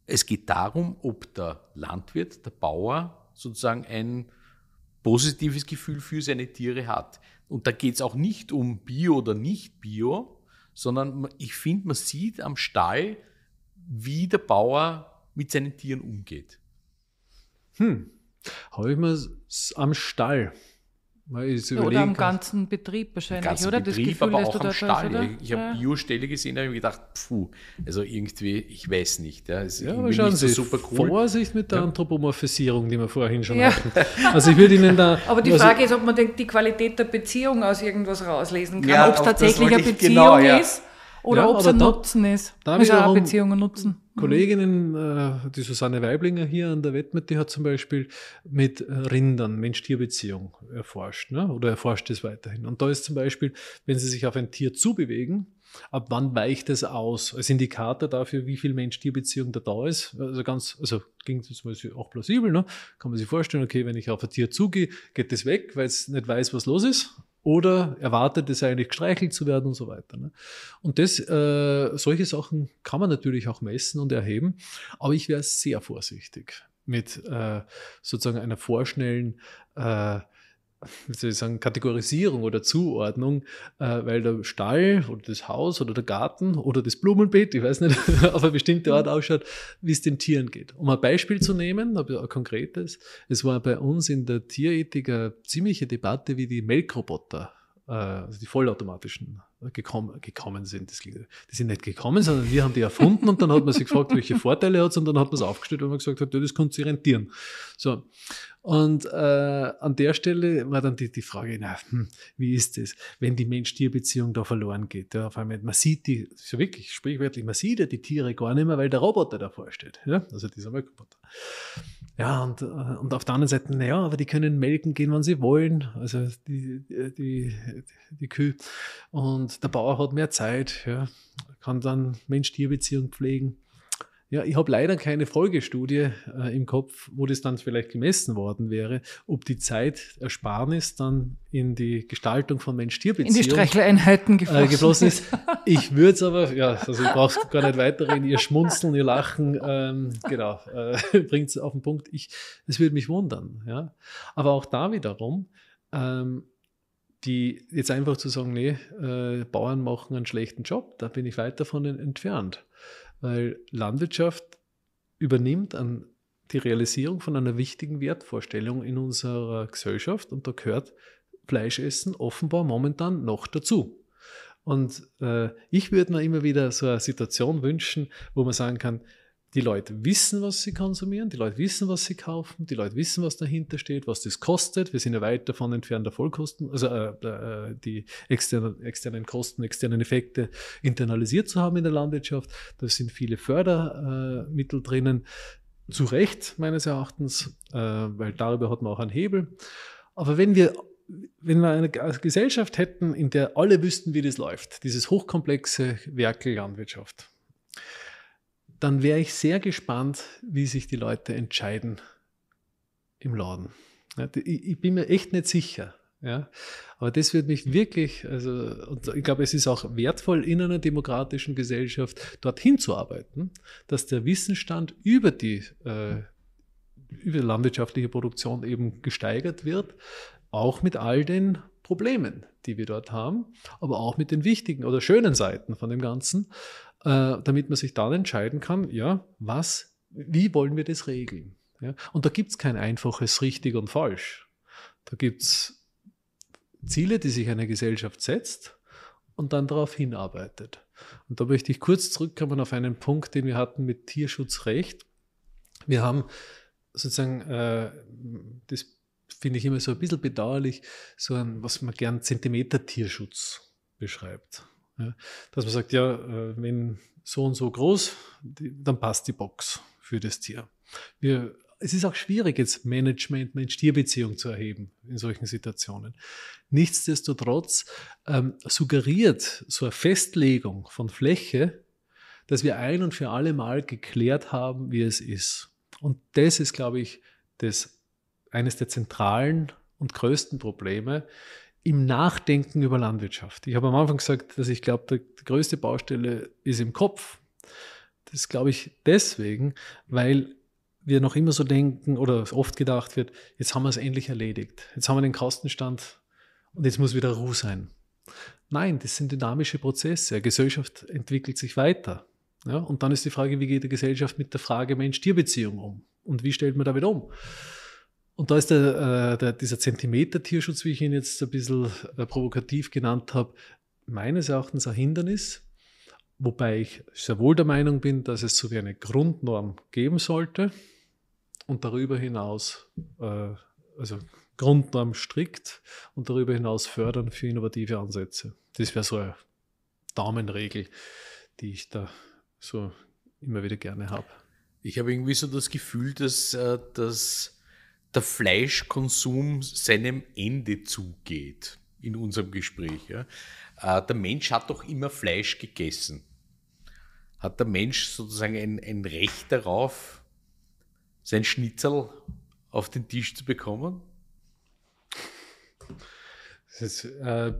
S2: es geht darum, ob der Landwirt, der Bauer sozusagen ein positives Gefühl für seine Tiere hat. Und da geht es auch nicht um Bio oder nicht Bio, sondern ich finde, man sieht am Stall, wie der Bauer mit seinen Tieren umgeht.
S3: Hm, habe ich mir am Stall oder am
S1: ganzen Betrieb wahrscheinlich, ganzen oder? Betrieb, das Gefühl, aber auch am Stall. Hast, ich ja. habe
S2: bio stelle gesehen, da habe ich mir gedacht, puh, also irgendwie, ich weiß nicht. Ja, es, ja aber schauen nicht Sie, super cool. Vorsicht mit der ja.
S3: Anthropomorphisierung, die wir vorhin schon ja. hatten. Also ich würde Ihnen da... (laughs) aber die also Frage
S1: ist, ob man die Qualität der Beziehung aus irgendwas rauslesen kann, ob es tatsächlich eine Beziehung genau, ist oder ja, ob es ein da, Nutzen ist. Da ist auch Beziehungen nutzen. Mhm.
S3: Kolleginnen, mhm. die Susanne Weiblinger hier an der Wettmet, die hat zum Beispiel mit äh, Rindern Mensch-Tier-Beziehung erforscht ne? oder erforscht es weiterhin. Und da ist zum Beispiel, wenn sie sich auf ein Tier zubewegen, ab wann weicht es aus? Als Indikator dafür, wie viel Mensch-Tier-Beziehung da da ist. Also ganz, also ging das mal auch plausibel, ne? Kann man sich vorstellen, okay, wenn ich auf ein Tier zugehe, geht es weg, weil es nicht weiß, was los ist oder erwartet es eigentlich gestreichelt zu werden und so weiter. Ne? Und das, äh, solche Sachen kann man natürlich auch messen und erheben, aber ich wäre sehr vorsichtig mit äh, sozusagen einer vorschnellen äh, wie soll ich sagen, Kategorisierung oder Zuordnung, äh, weil der Stall oder das Haus oder der Garten oder das Blumenbeet, ich weiß nicht, (laughs) auf eine bestimmte Art mhm. ausschaut, wie es den Tieren geht. Um ein Beispiel zu nehmen, ein konkretes, es war bei uns in der Tierethik eine ziemliche Debatte, wie die Melkroboter, äh, also die vollautomatischen gekommen, gekommen sind. Das, die sind nicht gekommen, sondern wir haben die erfunden und dann hat man sich gefragt, welche Vorteile hat es und dann hat man es aufgestellt, weil man gesagt hat, ja, das könnt du rentieren. So. Und äh, an der Stelle war dann die, die Frage, na, hm, wie ist es, wenn die Mensch-Tier-Beziehung da verloren geht? Ja, auf einmal, man sieht die, so wirklich sprichwörtlich, man sieht ja die Tiere gar nicht mehr, weil der Roboter davor steht. Ja? Also dieser Roboter. Ja, und, äh, und auf der anderen Seite, naja, aber die können melken gehen, wann sie wollen. Also die, äh, die, die, Kühe. Und der Bauer hat mehr Zeit, ja, kann dann Mensch-Tier-Beziehung pflegen. Ja, ich habe leider keine Folgestudie äh, im Kopf, wo das dann vielleicht gemessen worden wäre, ob die Zeitersparnis dann in die Gestaltung von Mensch-Tier-Beziehungen in die Streichleinheiten geflossen, äh, geflossen ist. Ich würde es aber, ja, also ich brauche gar nicht weiterreden. Ihr Schmunzeln, ihr Lachen, ähm, genau, äh, (laughs) bringt es auf den Punkt. es würde mich wundern. Ja, aber auch da wiederum. Ähm, die jetzt einfach zu sagen, nee, äh, Bauern machen einen schlechten Job, da bin ich weit davon entfernt weil Landwirtschaft übernimmt an die Realisierung von einer wichtigen Wertvorstellung in unserer Gesellschaft und da gehört Fleischessen offenbar momentan noch dazu. Und äh, ich würde mir immer wieder so eine Situation wünschen, wo man sagen kann, die Leute wissen, was sie konsumieren, die Leute wissen, was sie kaufen, die Leute wissen, was dahinter steht, was das kostet. Wir sind ja weit davon entfernt, der Vollkosten, also äh, äh die externen, externen Kosten, externen Effekte internalisiert zu haben in der Landwirtschaft. Da sind viele Fördermittel äh, drinnen, zu Recht meines Erachtens, äh, weil darüber hat man auch einen Hebel. Aber wenn wir wenn wir eine Gesellschaft hätten, in der alle wüssten, wie das läuft, dieses hochkomplexe Werkel Landwirtschaft, dann wäre ich sehr gespannt, wie sich die Leute entscheiden im Laden. ich bin mir echt nicht sicher. Ja, aber das wird mich wirklich, also, und ich glaube, es ist auch wertvoll in einer demokratischen Gesellschaft dorthin zu arbeiten, dass der Wissensstand über die, äh, über landwirtschaftliche Produktion eben gesteigert wird, auch mit all den Problemen, die wir dort haben, aber auch mit den wichtigen oder schönen Seiten von dem Ganzen. Äh, damit man sich dann entscheiden kann, ja, was, wie wollen wir das regeln? Ja? Und da gibt es kein einfaches richtig und falsch. Da gibt es Ziele, die sich eine Gesellschaft setzt und dann darauf hinarbeitet. Und da möchte ich kurz zurückkommen auf einen Punkt, den wir hatten mit Tierschutzrecht. Wir haben sozusagen, äh, das finde ich immer so ein bisschen bedauerlich, so ein, was man gern Zentimeter-Tierschutz beschreibt. Ja, dass man sagt, ja, äh, wenn so und so groß, dann passt die Box für das Tier. Wir, es ist auch schwierig, jetzt Management, Mensch-Tier-Beziehung zu erheben in solchen Situationen. Nichtsdestotrotz ähm, suggeriert so eine Festlegung von Fläche, dass wir ein und für alle Mal geklärt haben, wie es ist. Und das ist, glaube ich, das, eines der zentralen und größten Probleme, im Nachdenken über Landwirtschaft. Ich habe am Anfang gesagt, dass ich glaube, die größte Baustelle ist im Kopf. Das glaube ich deswegen, weil wir noch immer so denken oder oft gedacht wird, jetzt haben wir es endlich erledigt. Jetzt haben wir den Kostenstand und jetzt muss wieder Ruhe sein. Nein, das sind dynamische Prozesse. Eine Gesellschaft entwickelt sich weiter. Ja, und dann ist die Frage, wie geht die Gesellschaft mit der Frage Mensch-Tier-Beziehung um? Und wie stellt man damit um? Und da ist der, äh, der, dieser Zentimeter-Tierschutz, wie ich ihn jetzt ein bisschen äh, provokativ genannt habe, meines Erachtens ein Hindernis, wobei ich sehr wohl der Meinung bin, dass es so wie eine Grundnorm geben sollte und darüber hinaus, äh, also Grundnorm strikt und darüber hinaus fördern für innovative Ansätze. Das wäre so eine Daumenregel, die ich da
S2: so immer wieder gerne habe. Ich habe irgendwie so das Gefühl, dass, dass der Fleischkonsum seinem Ende zugeht in unserem Gespräch. Ja. Äh, der Mensch hat doch immer Fleisch gegessen. Hat der Mensch sozusagen ein, ein Recht darauf, sein Schnitzel auf den Tisch zu bekommen? Das ist
S3: äh,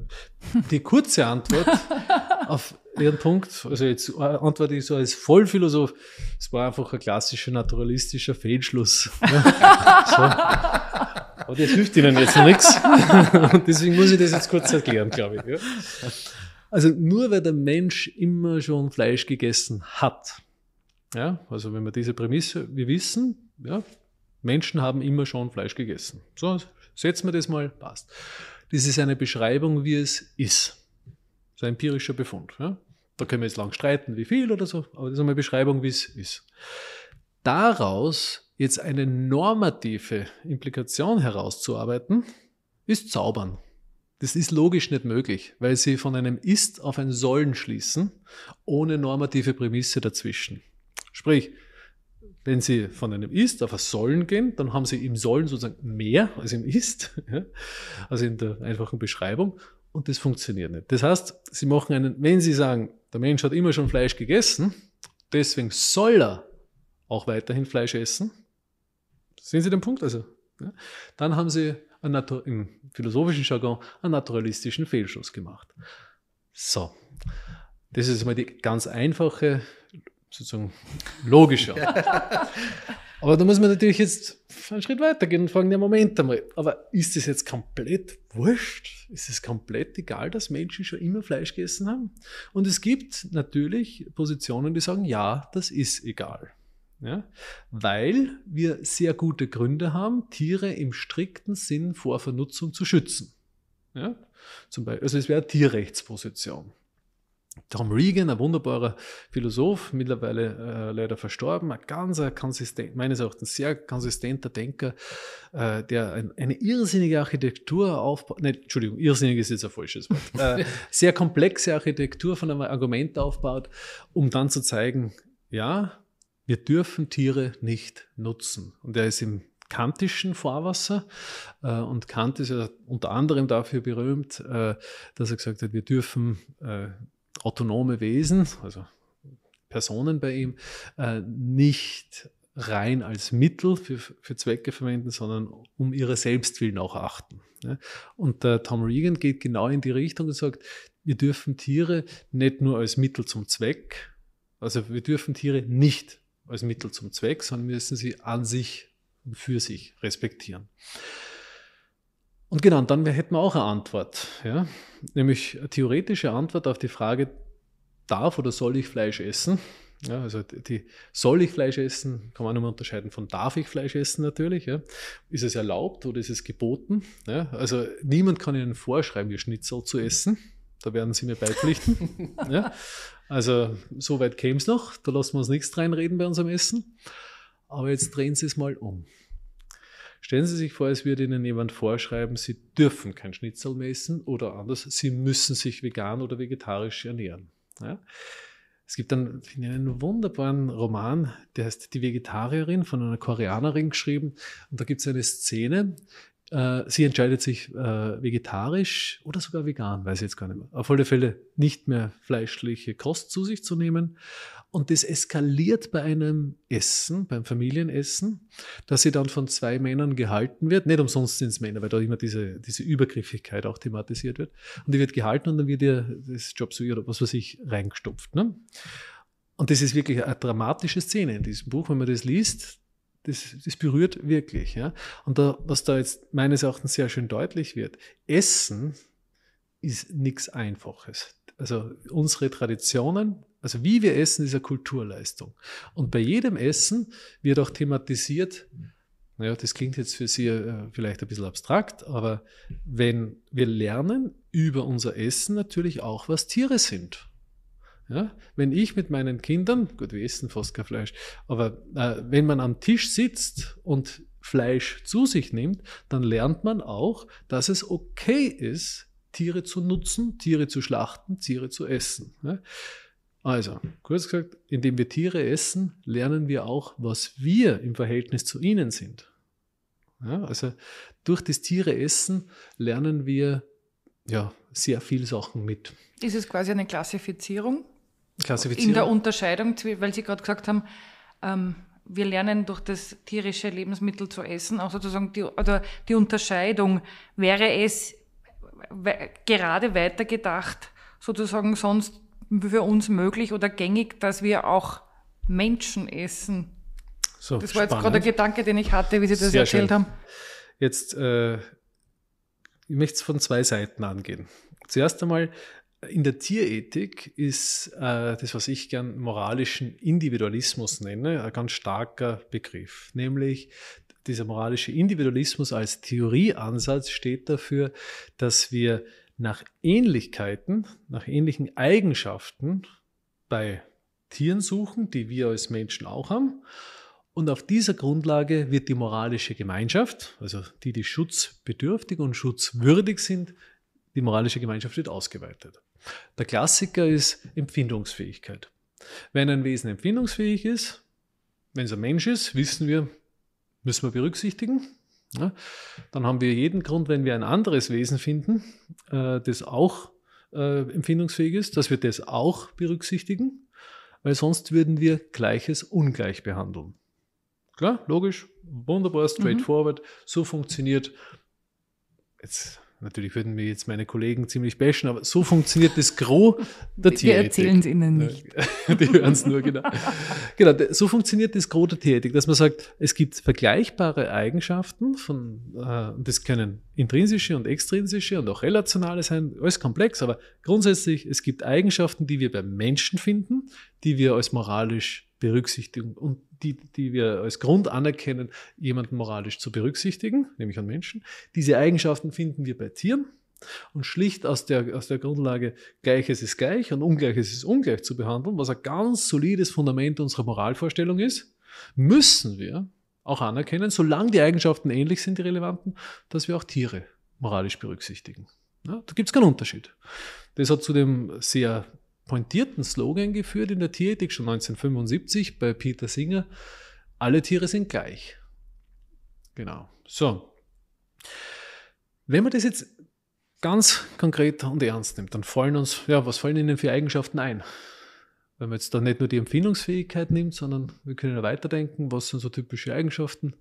S3: die kurze Antwort (laughs) auf Ihren Punkt. Also jetzt äh, antworte ich so als Vollphilosoph. Es war einfach ein klassischer naturalistischer Fehlschluss. Ja, (laughs) so. Und jetzt hilft Ihnen jetzt nichts. (laughs) Und deswegen muss ich das jetzt kurz erklären, glaube ich. Ja. Also nur weil der Mensch immer schon Fleisch gegessen hat. Ja, also wenn wir diese Prämisse, wir wissen, ja, Menschen haben immer schon Fleisch gegessen. So, setzen wir das mal, passt. Das ist eine Beschreibung, wie es ist. Das ist ein empirischer Befund. Ja? Da können wir jetzt lang streiten, wie viel oder so, aber das ist eine Beschreibung, wie es ist. Daraus jetzt eine normative Implikation herauszuarbeiten, ist zaubern. Das ist logisch nicht möglich, weil sie von einem Ist auf ein Sollen schließen, ohne normative Prämisse dazwischen. Sprich, wenn Sie von einem Ist auf ein Sollen gehen, dann haben Sie im Sollen sozusagen mehr als im Ist, (laughs) ja, also in der einfachen Beschreibung. Und das funktioniert nicht. Das heißt, Sie machen einen, wenn Sie sagen, der Mensch hat immer schon Fleisch gegessen, deswegen soll er auch weiterhin Fleisch essen. Sehen Sie den Punkt also? Ja, dann haben Sie im philosophischen Jargon einen naturalistischen Fehlschuss gemacht. So, das ist mal die ganz einfache sozusagen logischer. (laughs) Aber da muss man natürlich jetzt einen Schritt weitergehen und fragen, ja, Moment einmal, aber ist das jetzt komplett wurscht? Ist es komplett egal, dass Menschen schon immer Fleisch gegessen haben? Und es gibt natürlich Positionen, die sagen, ja, das ist egal. Ja? Weil wir sehr gute Gründe haben, Tiere im strikten Sinn vor Vernutzung zu schützen. Ja? Zum Beispiel, also es wäre eine Tierrechtsposition. Tom Regan, ein wunderbarer Philosoph, mittlerweile äh, leider verstorben, ein ganz äh, konsistent, meines Erachtens sehr konsistenter Denker, äh, der ein, eine irrsinnige Architektur aufbaut, nein, Entschuldigung, irrsinnig ist jetzt ein falsches Wort, (laughs) äh, sehr komplexe Architektur von einem Argument aufbaut, um dann zu zeigen, ja, wir dürfen Tiere nicht nutzen. Und er ist im kantischen Fahrwasser. Äh, und Kant ist ja unter anderem dafür berühmt, äh, dass er gesagt hat, wir dürfen autonome Wesen, also Personen bei ihm, äh, nicht rein als Mittel für, für Zwecke verwenden, sondern um ihre Selbstwillen auch achten. Ne? Und der Tom Regan geht genau in die Richtung und sagt, wir dürfen Tiere nicht nur als Mittel zum Zweck, also wir dürfen Tiere nicht als Mittel zum Zweck, sondern müssen sie an sich und für sich respektieren. Und genau, dann hätten wir auch eine Antwort, ja? nämlich eine theoretische Antwort auf die Frage, darf oder soll ich Fleisch essen? Ja, also die soll ich Fleisch essen, kann man auch nochmal unterscheiden von darf ich Fleisch essen natürlich. Ja. Ist es erlaubt oder ist es geboten? Ja, also niemand kann Ihnen vorschreiben, Ihr Schnitzel zu essen. Da werden Sie mir beipflichten. (laughs) ja. Also so weit käme es noch. Da lassen wir uns nichts reinreden bei unserem Essen. Aber jetzt drehen Sie es mal um. Stellen Sie sich vor, es würde Ihnen jemand vorschreiben, Sie dürfen kein Schnitzel mehr oder anders, Sie müssen sich vegan oder vegetarisch ernähren. Ja? Es gibt dann einen wunderbaren Roman, der heißt Die Vegetarierin von einer Koreanerin geschrieben. Und da gibt es eine Szene. Äh, sie entscheidet sich äh, vegetarisch oder sogar vegan, weiß ich jetzt gar nicht mehr. Auf alle Fälle nicht mehr fleischliche Kost zu sich zu nehmen und das eskaliert bei einem Essen, beim Familienessen, dass sie dann von zwei Männern gehalten wird. Nicht umsonst sind es Männer, weil da immer diese, diese Übergriffigkeit auch thematisiert wird. Und die wird gehalten und dann wird ihr das Job so oder was weiß ich reingestopft. Ne? Und das ist wirklich eine dramatische Szene in diesem Buch, wenn man das liest. Das, das berührt wirklich. Ja? Und da, was da jetzt meines Erachtens sehr schön deutlich wird, Essen ist nichts Einfaches. Also unsere Traditionen, also wie wir essen, ist eine Kulturleistung. Und bei jedem Essen wird auch thematisiert, naja, das klingt jetzt für Sie äh, vielleicht ein bisschen abstrakt, aber wenn wir lernen über unser Essen natürlich auch, was Tiere sind. Ja? Wenn ich mit meinen Kindern, gut, wir essen fast kein Fleisch, aber äh, wenn man am Tisch sitzt und Fleisch zu sich nimmt, dann lernt man auch, dass es okay ist, Tiere zu nutzen, Tiere zu schlachten, Tiere zu essen. Ja? Also, kurz gesagt, indem wir Tiere essen, lernen wir auch, was wir im Verhältnis zu ihnen sind. Ja, also durch das Tiere essen lernen wir ja, sehr viele Sachen mit.
S1: Ist es quasi eine Klassifizierung? Klassifizierung. In der Unterscheidung, weil Sie gerade gesagt haben, ähm, wir lernen durch das tierische Lebensmittel zu essen, auch sozusagen die, oder die Unterscheidung, wäre es gerade weitergedacht, sozusagen sonst für uns möglich oder gängig, dass wir auch Menschen essen. So, das war spannend. jetzt gerade der Gedanke, den ich hatte, wie Sie das Sehr erzählt schön. haben.
S3: Jetzt, äh, ich möchte es von zwei Seiten angehen. Zuerst einmal, in der Tierethik ist äh, das, was ich gern moralischen Individualismus nenne, ein ganz starker Begriff. Nämlich dieser moralische Individualismus als Theorieansatz steht dafür, dass wir nach Ähnlichkeiten, nach ähnlichen Eigenschaften bei Tieren suchen, die wir als Menschen auch haben. Und auf dieser Grundlage wird die moralische Gemeinschaft, also die, die schutzbedürftig und schutzwürdig sind, die moralische Gemeinschaft wird ausgeweitet. Der Klassiker ist Empfindungsfähigkeit. Wenn ein Wesen empfindungsfähig ist, wenn es ein Mensch ist, wissen wir, müssen wir berücksichtigen, ja? Dann haben wir jeden Grund, wenn wir ein anderes Wesen finden, äh, das auch äh, empfindungsfähig ist, dass wir das auch berücksichtigen, weil sonst würden wir Gleiches ungleich behandeln. Klar, logisch, wunderbar, mhm. straightforward, mhm. so funktioniert. Jetzt Natürlich würden mir jetzt meine Kollegen ziemlich bashen, aber so funktioniert das Gros der Tierethik. Wir erzählen es ihnen ne? nicht. (laughs) Die hören es nur, genau. genau, so funktioniert das Gros der Tierethik, dass man sagt, es gibt vergleichbare Eigenschaften von, äh, das können intrinsische und extrinsische und auch relationale sein, alles komplex, aber grundsätzlich, es gibt Eigenschaften, die wir beim Menschen finden, die wir als moralisch Berücksichtigung und die, die wir als Grund anerkennen, jemanden moralisch zu berücksichtigen, nämlich an Menschen. Diese Eigenschaften finden wir bei Tieren und schlicht aus der, aus der Grundlage Gleiches ist gleich und Ungleiches ist ungleich zu behandeln, was ein ganz solides Fundament unserer Moralvorstellung ist, müssen wir auch anerkennen, solange die Eigenschaften ähnlich sind, die relevanten, dass wir auch Tiere moralisch berücksichtigen. Ja, da gibt es keinen Unterschied. Das hat zu dem sehr pointierten Slogan geführt in der Tierethik schon 1975 bei Peter Singer. Alle Tiere sind gleich. Genau. So. Wenn man das jetzt ganz konkret und ernst nimmt, dann fallen uns, ja, was fallen Ihnen für Eigenschaften ein? Wenn man jetzt da nicht nur die Empfindungsfähigkeit nimmt, sondern wir können ja weiterdenken, was sind so typische Eigenschaften?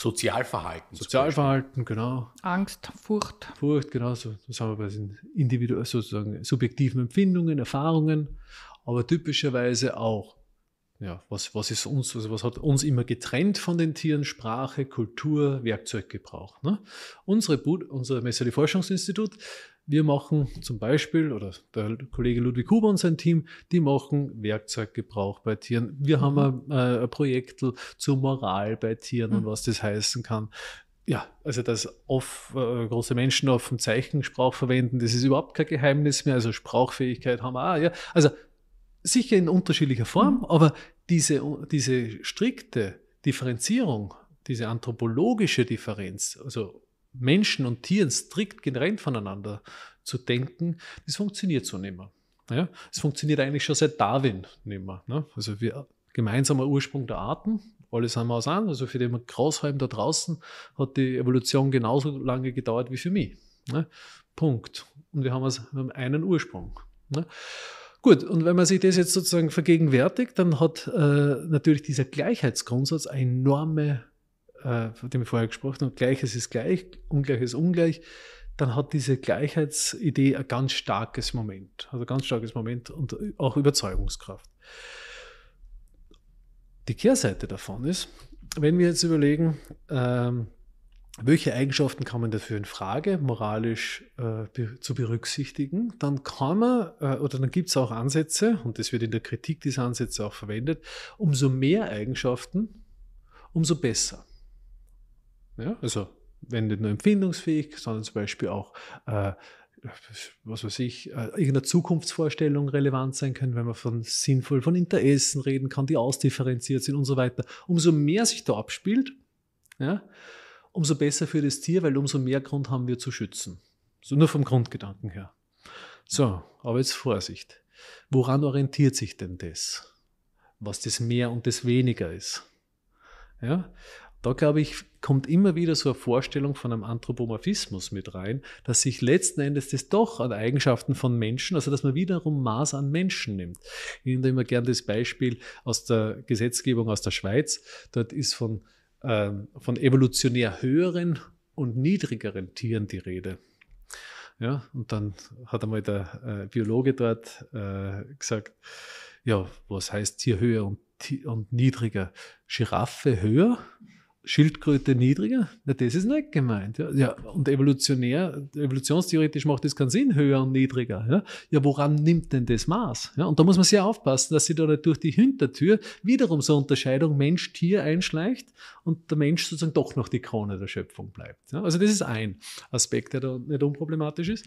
S3: Sozialverhalten. Sozialverhalten, genau. Angst, Furcht. Furcht, genau. So, das haben wir bei den individuell sozusagen subjektiven Empfindungen, Erfahrungen, aber typischerweise auch. Ja, was, was ist uns, also was hat uns immer getrennt von den Tieren? Sprache, Kultur, Werkzeuggebrauch. Ne? Unsere, Bu unser Messerli Forschungsinstitut wir machen zum Beispiel, oder der Kollege Ludwig Huber und sein Team, die machen Werkzeuggebrauch bei Tieren. Wir mhm. haben ein, äh, ein Projekt zur Moral bei Tieren mhm. und was das heißen kann. Ja, also dass oft, äh, große Menschen auf dem Zeichensprach verwenden, das ist überhaupt kein Geheimnis mehr. Also Sprachfähigkeit haben wir auch, ja. Also sicher in unterschiedlicher Form, mhm. aber diese, diese strikte Differenzierung, diese anthropologische Differenz, also Menschen und Tieren strikt getrennt voneinander zu denken, das funktioniert so nicht mehr. Ja, es funktioniert eigentlich schon seit Darwin nicht mehr. Ne? Also wir gemeinsamer Ursprung der Arten, alle sind wir aus an. Also für den Grashalm da draußen hat die Evolution genauso lange gedauert wie für mich. Ne? Punkt. Und wir haben, also, einen Ursprung. Ne? Gut, und wenn man sich das jetzt sozusagen vergegenwärtigt, dann hat äh, natürlich dieser Gleichheitsgrundsatz enorme äh, von dem ich vorher gesprochen habe, Gleiches ist gleich, Ungleich ist ungleich, dann hat diese Gleichheitsidee ein ganz starkes Moment, also ein ganz starkes Moment und auch Überzeugungskraft. Die Kehrseite davon ist, wenn wir jetzt überlegen, ähm, welche Eigenschaften kann man dafür in Frage moralisch äh, zu berücksichtigen? Dann kann man äh, oder dann gibt es auch Ansätze, und das wird in der Kritik dieser Ansätze auch verwendet, umso mehr Eigenschaften, umso besser. Ja? Also wenn nicht nur empfindungsfähig, sondern zum Beispiel auch, äh, was weiß ich, äh, irgendeiner Zukunftsvorstellung relevant sein können, wenn man von sinnvoll von Interessen reden kann, die ausdifferenziert sind und so weiter. Umso mehr sich da abspielt, ja, umso besser für das Tier, weil umso mehr Grund haben wir zu schützen. So nur vom Grundgedanken her. So, aber jetzt Vorsicht. Woran orientiert sich denn das? Was das mehr und das weniger ist? Ja? Da glaube ich, kommt immer wieder so eine Vorstellung von einem Anthropomorphismus mit rein, dass sich letzten Endes das doch an Eigenschaften von Menschen, also dass man wiederum Maß an Menschen nimmt. Ich nehme da immer gerne das Beispiel aus der Gesetzgebung aus der Schweiz. Dort ist von, äh, von evolutionär höheren und niedrigeren Tieren die Rede. Ja, und dann hat einmal der äh, Biologe dort äh, gesagt, ja, was heißt hier höher und, und niedriger? Giraffe höher? Schildkröte niedriger? Na, das ist nicht gemeint. Ja, ja, und evolutionär, evolutionstheoretisch macht das keinen Sinn, höher und niedriger. Ja, ja woran nimmt denn das Maß? Ja, und da muss man sehr aufpassen, dass sich da nicht durch die Hintertür wiederum so eine Unterscheidung Mensch-Tier einschleicht und der Mensch sozusagen doch noch die Krone der Schöpfung bleibt. Ja, also das ist ein Aspekt, der da nicht unproblematisch ist.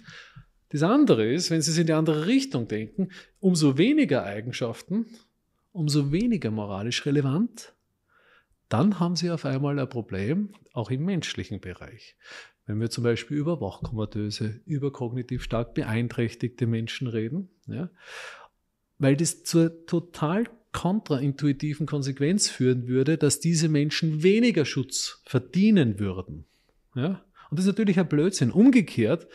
S3: Das andere ist, wenn Sie es in die andere Richtung denken, umso weniger Eigenschaften, umso weniger moralisch relevant dann haben Sie auf einmal ein Problem, auch im menschlichen Bereich. Wenn wir zum Beispiel über Wachkomatöse, über kognitiv stark beeinträchtigte Menschen reden, ja, weil das zur total kontraintuitiven Konsequenz führen würde, dass diese Menschen weniger Schutz verdienen würden. Ja? Und das ist natürlich ein Blödsinn. Umgekehrt,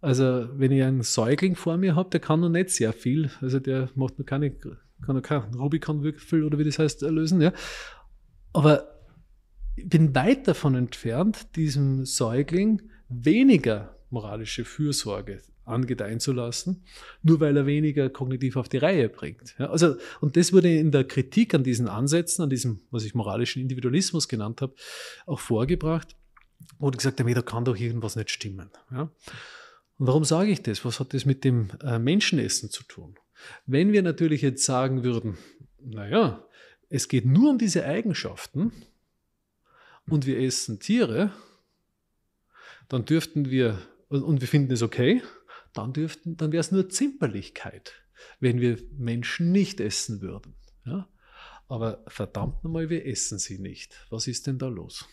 S3: also wenn ich einen Säugling vor mir habe, der kann noch nicht sehr viel, also der macht noch keine, kann noch keinen rubikon würfel oder wie das heißt, erlösen. Ja? Aber ich bin weit davon entfernt, diesem Säugling weniger moralische Fürsorge angedeihen zu lassen, nur weil er weniger kognitiv auf die Reihe bringt. Ja, also, und das wurde in der Kritik an diesen Ansätzen, an diesem, was ich moralischen Individualismus genannt habe, auch vorgebracht, Wurde gesagt haben, da kann doch irgendwas nicht stimmen. Ja. Und warum sage ich das? Was hat das mit dem äh, Menschenessen zu tun? Wenn wir natürlich jetzt sagen würden, naja, es geht nur um diese Eigenschaften und wir essen Tiere, dann dürften wir, und wir finden es okay, dann, dürften, dann wäre es nur Zimperlichkeit, wenn wir Menschen nicht essen würden. Ja? Aber verdammt nochmal, wir essen sie nicht. Was ist denn da los?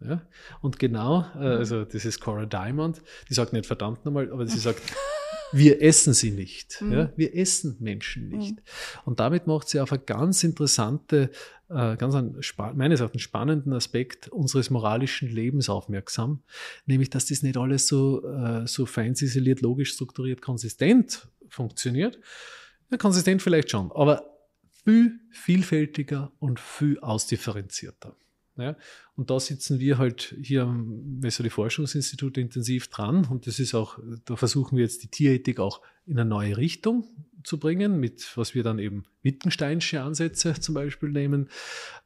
S3: Ja? Und genau, äh, also das ist Cora Diamond, die sagt nicht verdammt nochmal, aber sie sagt, wir essen sie nicht. Mhm. Ja? Wir essen Menschen mhm. nicht. Mhm. Und damit macht sie auf eine ganz interessante, äh, ganz einen, meines Erachtens spannenden Aspekt unseres moralischen Lebens aufmerksam, nämlich, dass das nicht alles so, äh, so fein ziseliert, logisch strukturiert, konsistent funktioniert. Ja, konsistent vielleicht schon, aber viel vielfältiger und viel ausdifferenzierter. Ja? Und da sitzen wir halt hier am Messer die Forschungsinstitut intensiv dran und das ist auch, da versuchen wir jetzt die Tierethik auch in eine neue Richtung zu bringen, mit was wir dann eben Wittgensteinsche Ansätze (laughs) zum Beispiel nehmen,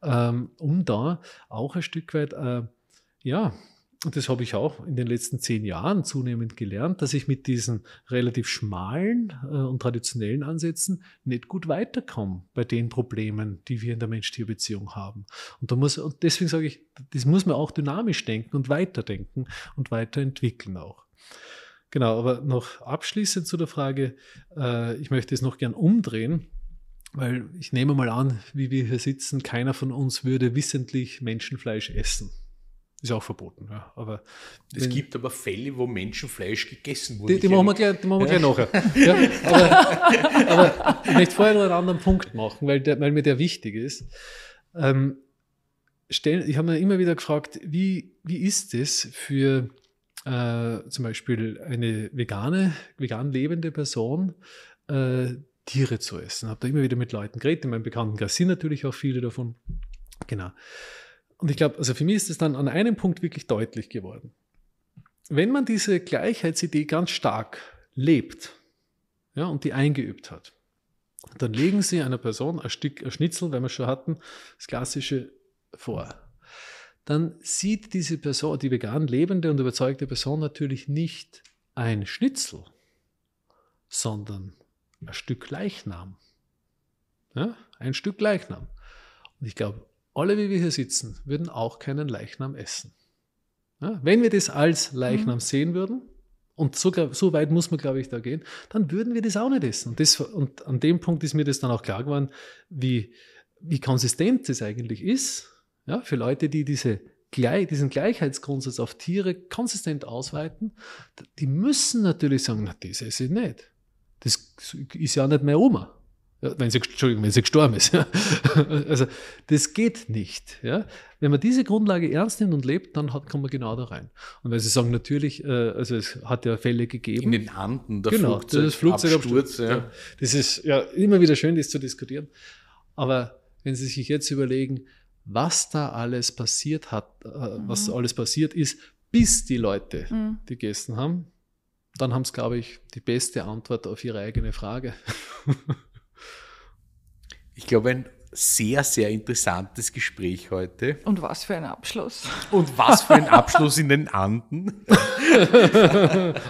S3: ähm, um da auch ein Stück weit äh, ja, und das habe ich auch in den letzten zehn Jahren zunehmend gelernt, dass ich mit diesen relativ schmalen äh, und traditionellen Ansätzen nicht gut weiterkomme bei den Problemen, die wir in der Mensch-Tier-Beziehung haben. Und, da muss, und deswegen sage ich, das muss man auch dynamisch denken und weiterdenken und weiterentwickeln auch. Genau, aber noch abschließend zu der Frage, äh, ich möchte es noch gern umdrehen. Weil ich nehme mal an, wie wir hier sitzen, keiner von uns würde wissentlich Menschenfleisch essen. Ist auch verboten. Ja. Aber es gibt aber Fälle, wo Menschenfleisch gegessen wurde. Die, die machen, wir gleich, die machen wir gleich nachher. (laughs) Ja, aber, aber, ich möchte vorher noch einen anderen Punkt machen, weil, der, weil mir der wichtig ist. Ähm, stell, ich habe mir immer wieder gefragt, wie, wie ist es für äh, zum Beispiel eine vegane, vegan lebende Person, äh, Tiere zu essen? Ich Habe da immer wieder mit Leuten geredet, in meinem Bekanntenkreis sind natürlich auch viele davon. Genau. Und ich glaube, also für mich ist es dann an einem Punkt wirklich deutlich geworden. Wenn man diese Gleichheitsidee ganz stark lebt ja, und die eingeübt hat, dann legen sie einer Person ein, Stück, ein Schnitzel, wenn wir schon hatten, das klassische vor. Dann sieht diese Person, die vegan lebende und überzeugte Person natürlich nicht ein Schnitzel, sondern ein Stück Leichnam. Ja, ein Stück Leichnam. Und ich glaube, alle, wie wir hier sitzen, würden auch keinen Leichnam essen. Ja, wenn wir das als Leichnam mhm. sehen würden, und so, so, weit muss man, glaube ich, da gehen, dann würden wir das auch nicht essen. Und, das, und an dem Punkt ist mir das dann auch klar geworden, wie, wie konsistent das eigentlich ist, ja, für Leute, die diese, diesen Gleichheitsgrundsatz auf Tiere konsistent ausweiten, die müssen natürlich sagen, na, das esse ich nicht. Das ist ja nicht meine Oma. Wenn sie, Entschuldigung, wenn sie gestorben ist. (laughs) also das geht nicht. Ja? Wenn man diese Grundlage ernst nimmt und lebt, dann hat, kommt man genau da rein. Und weil Sie sagen, natürlich, äh, also es hat ja Fälle gegeben. In den Handen der genau, Flugzeug, das Flugzeugabsturz. Ja. ja. Das ist ja immer wieder schön, das zu diskutieren. Aber wenn Sie sich jetzt überlegen, was da alles passiert hat, äh, mhm. was alles passiert ist, bis die Leute mhm. die gegessen haben, dann haben sie, glaube ich, die beste Antwort auf Ihre eigene Frage. (laughs)
S2: Ich glaube, ein sehr, sehr interessantes Gespräch heute. Und was für ein Abschluss. Und was für ein Abschluss in den Anden. (laughs)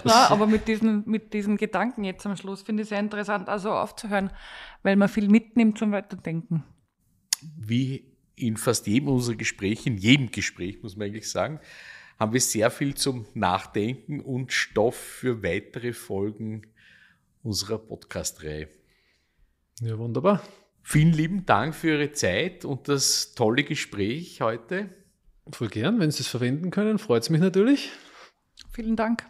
S2: Na, aber
S1: mit diesen, mit diesen Gedanken jetzt am Schluss finde ich sehr interessant, also aufzuhören, weil man viel mitnimmt zum Weiterdenken.
S2: Wie in fast jedem unserer Gespräche, in jedem Gespräch, muss man eigentlich sagen, haben wir sehr viel zum Nachdenken und Stoff für weitere Folgen unserer Podcast-Reihe. Ja, wunderbar. Vielen lieben Dank für Ihre Zeit und das tolle Gespräch heute. Voll gern, wenn Sie es verwenden
S3: können, freut es mich natürlich.
S1: Vielen Dank.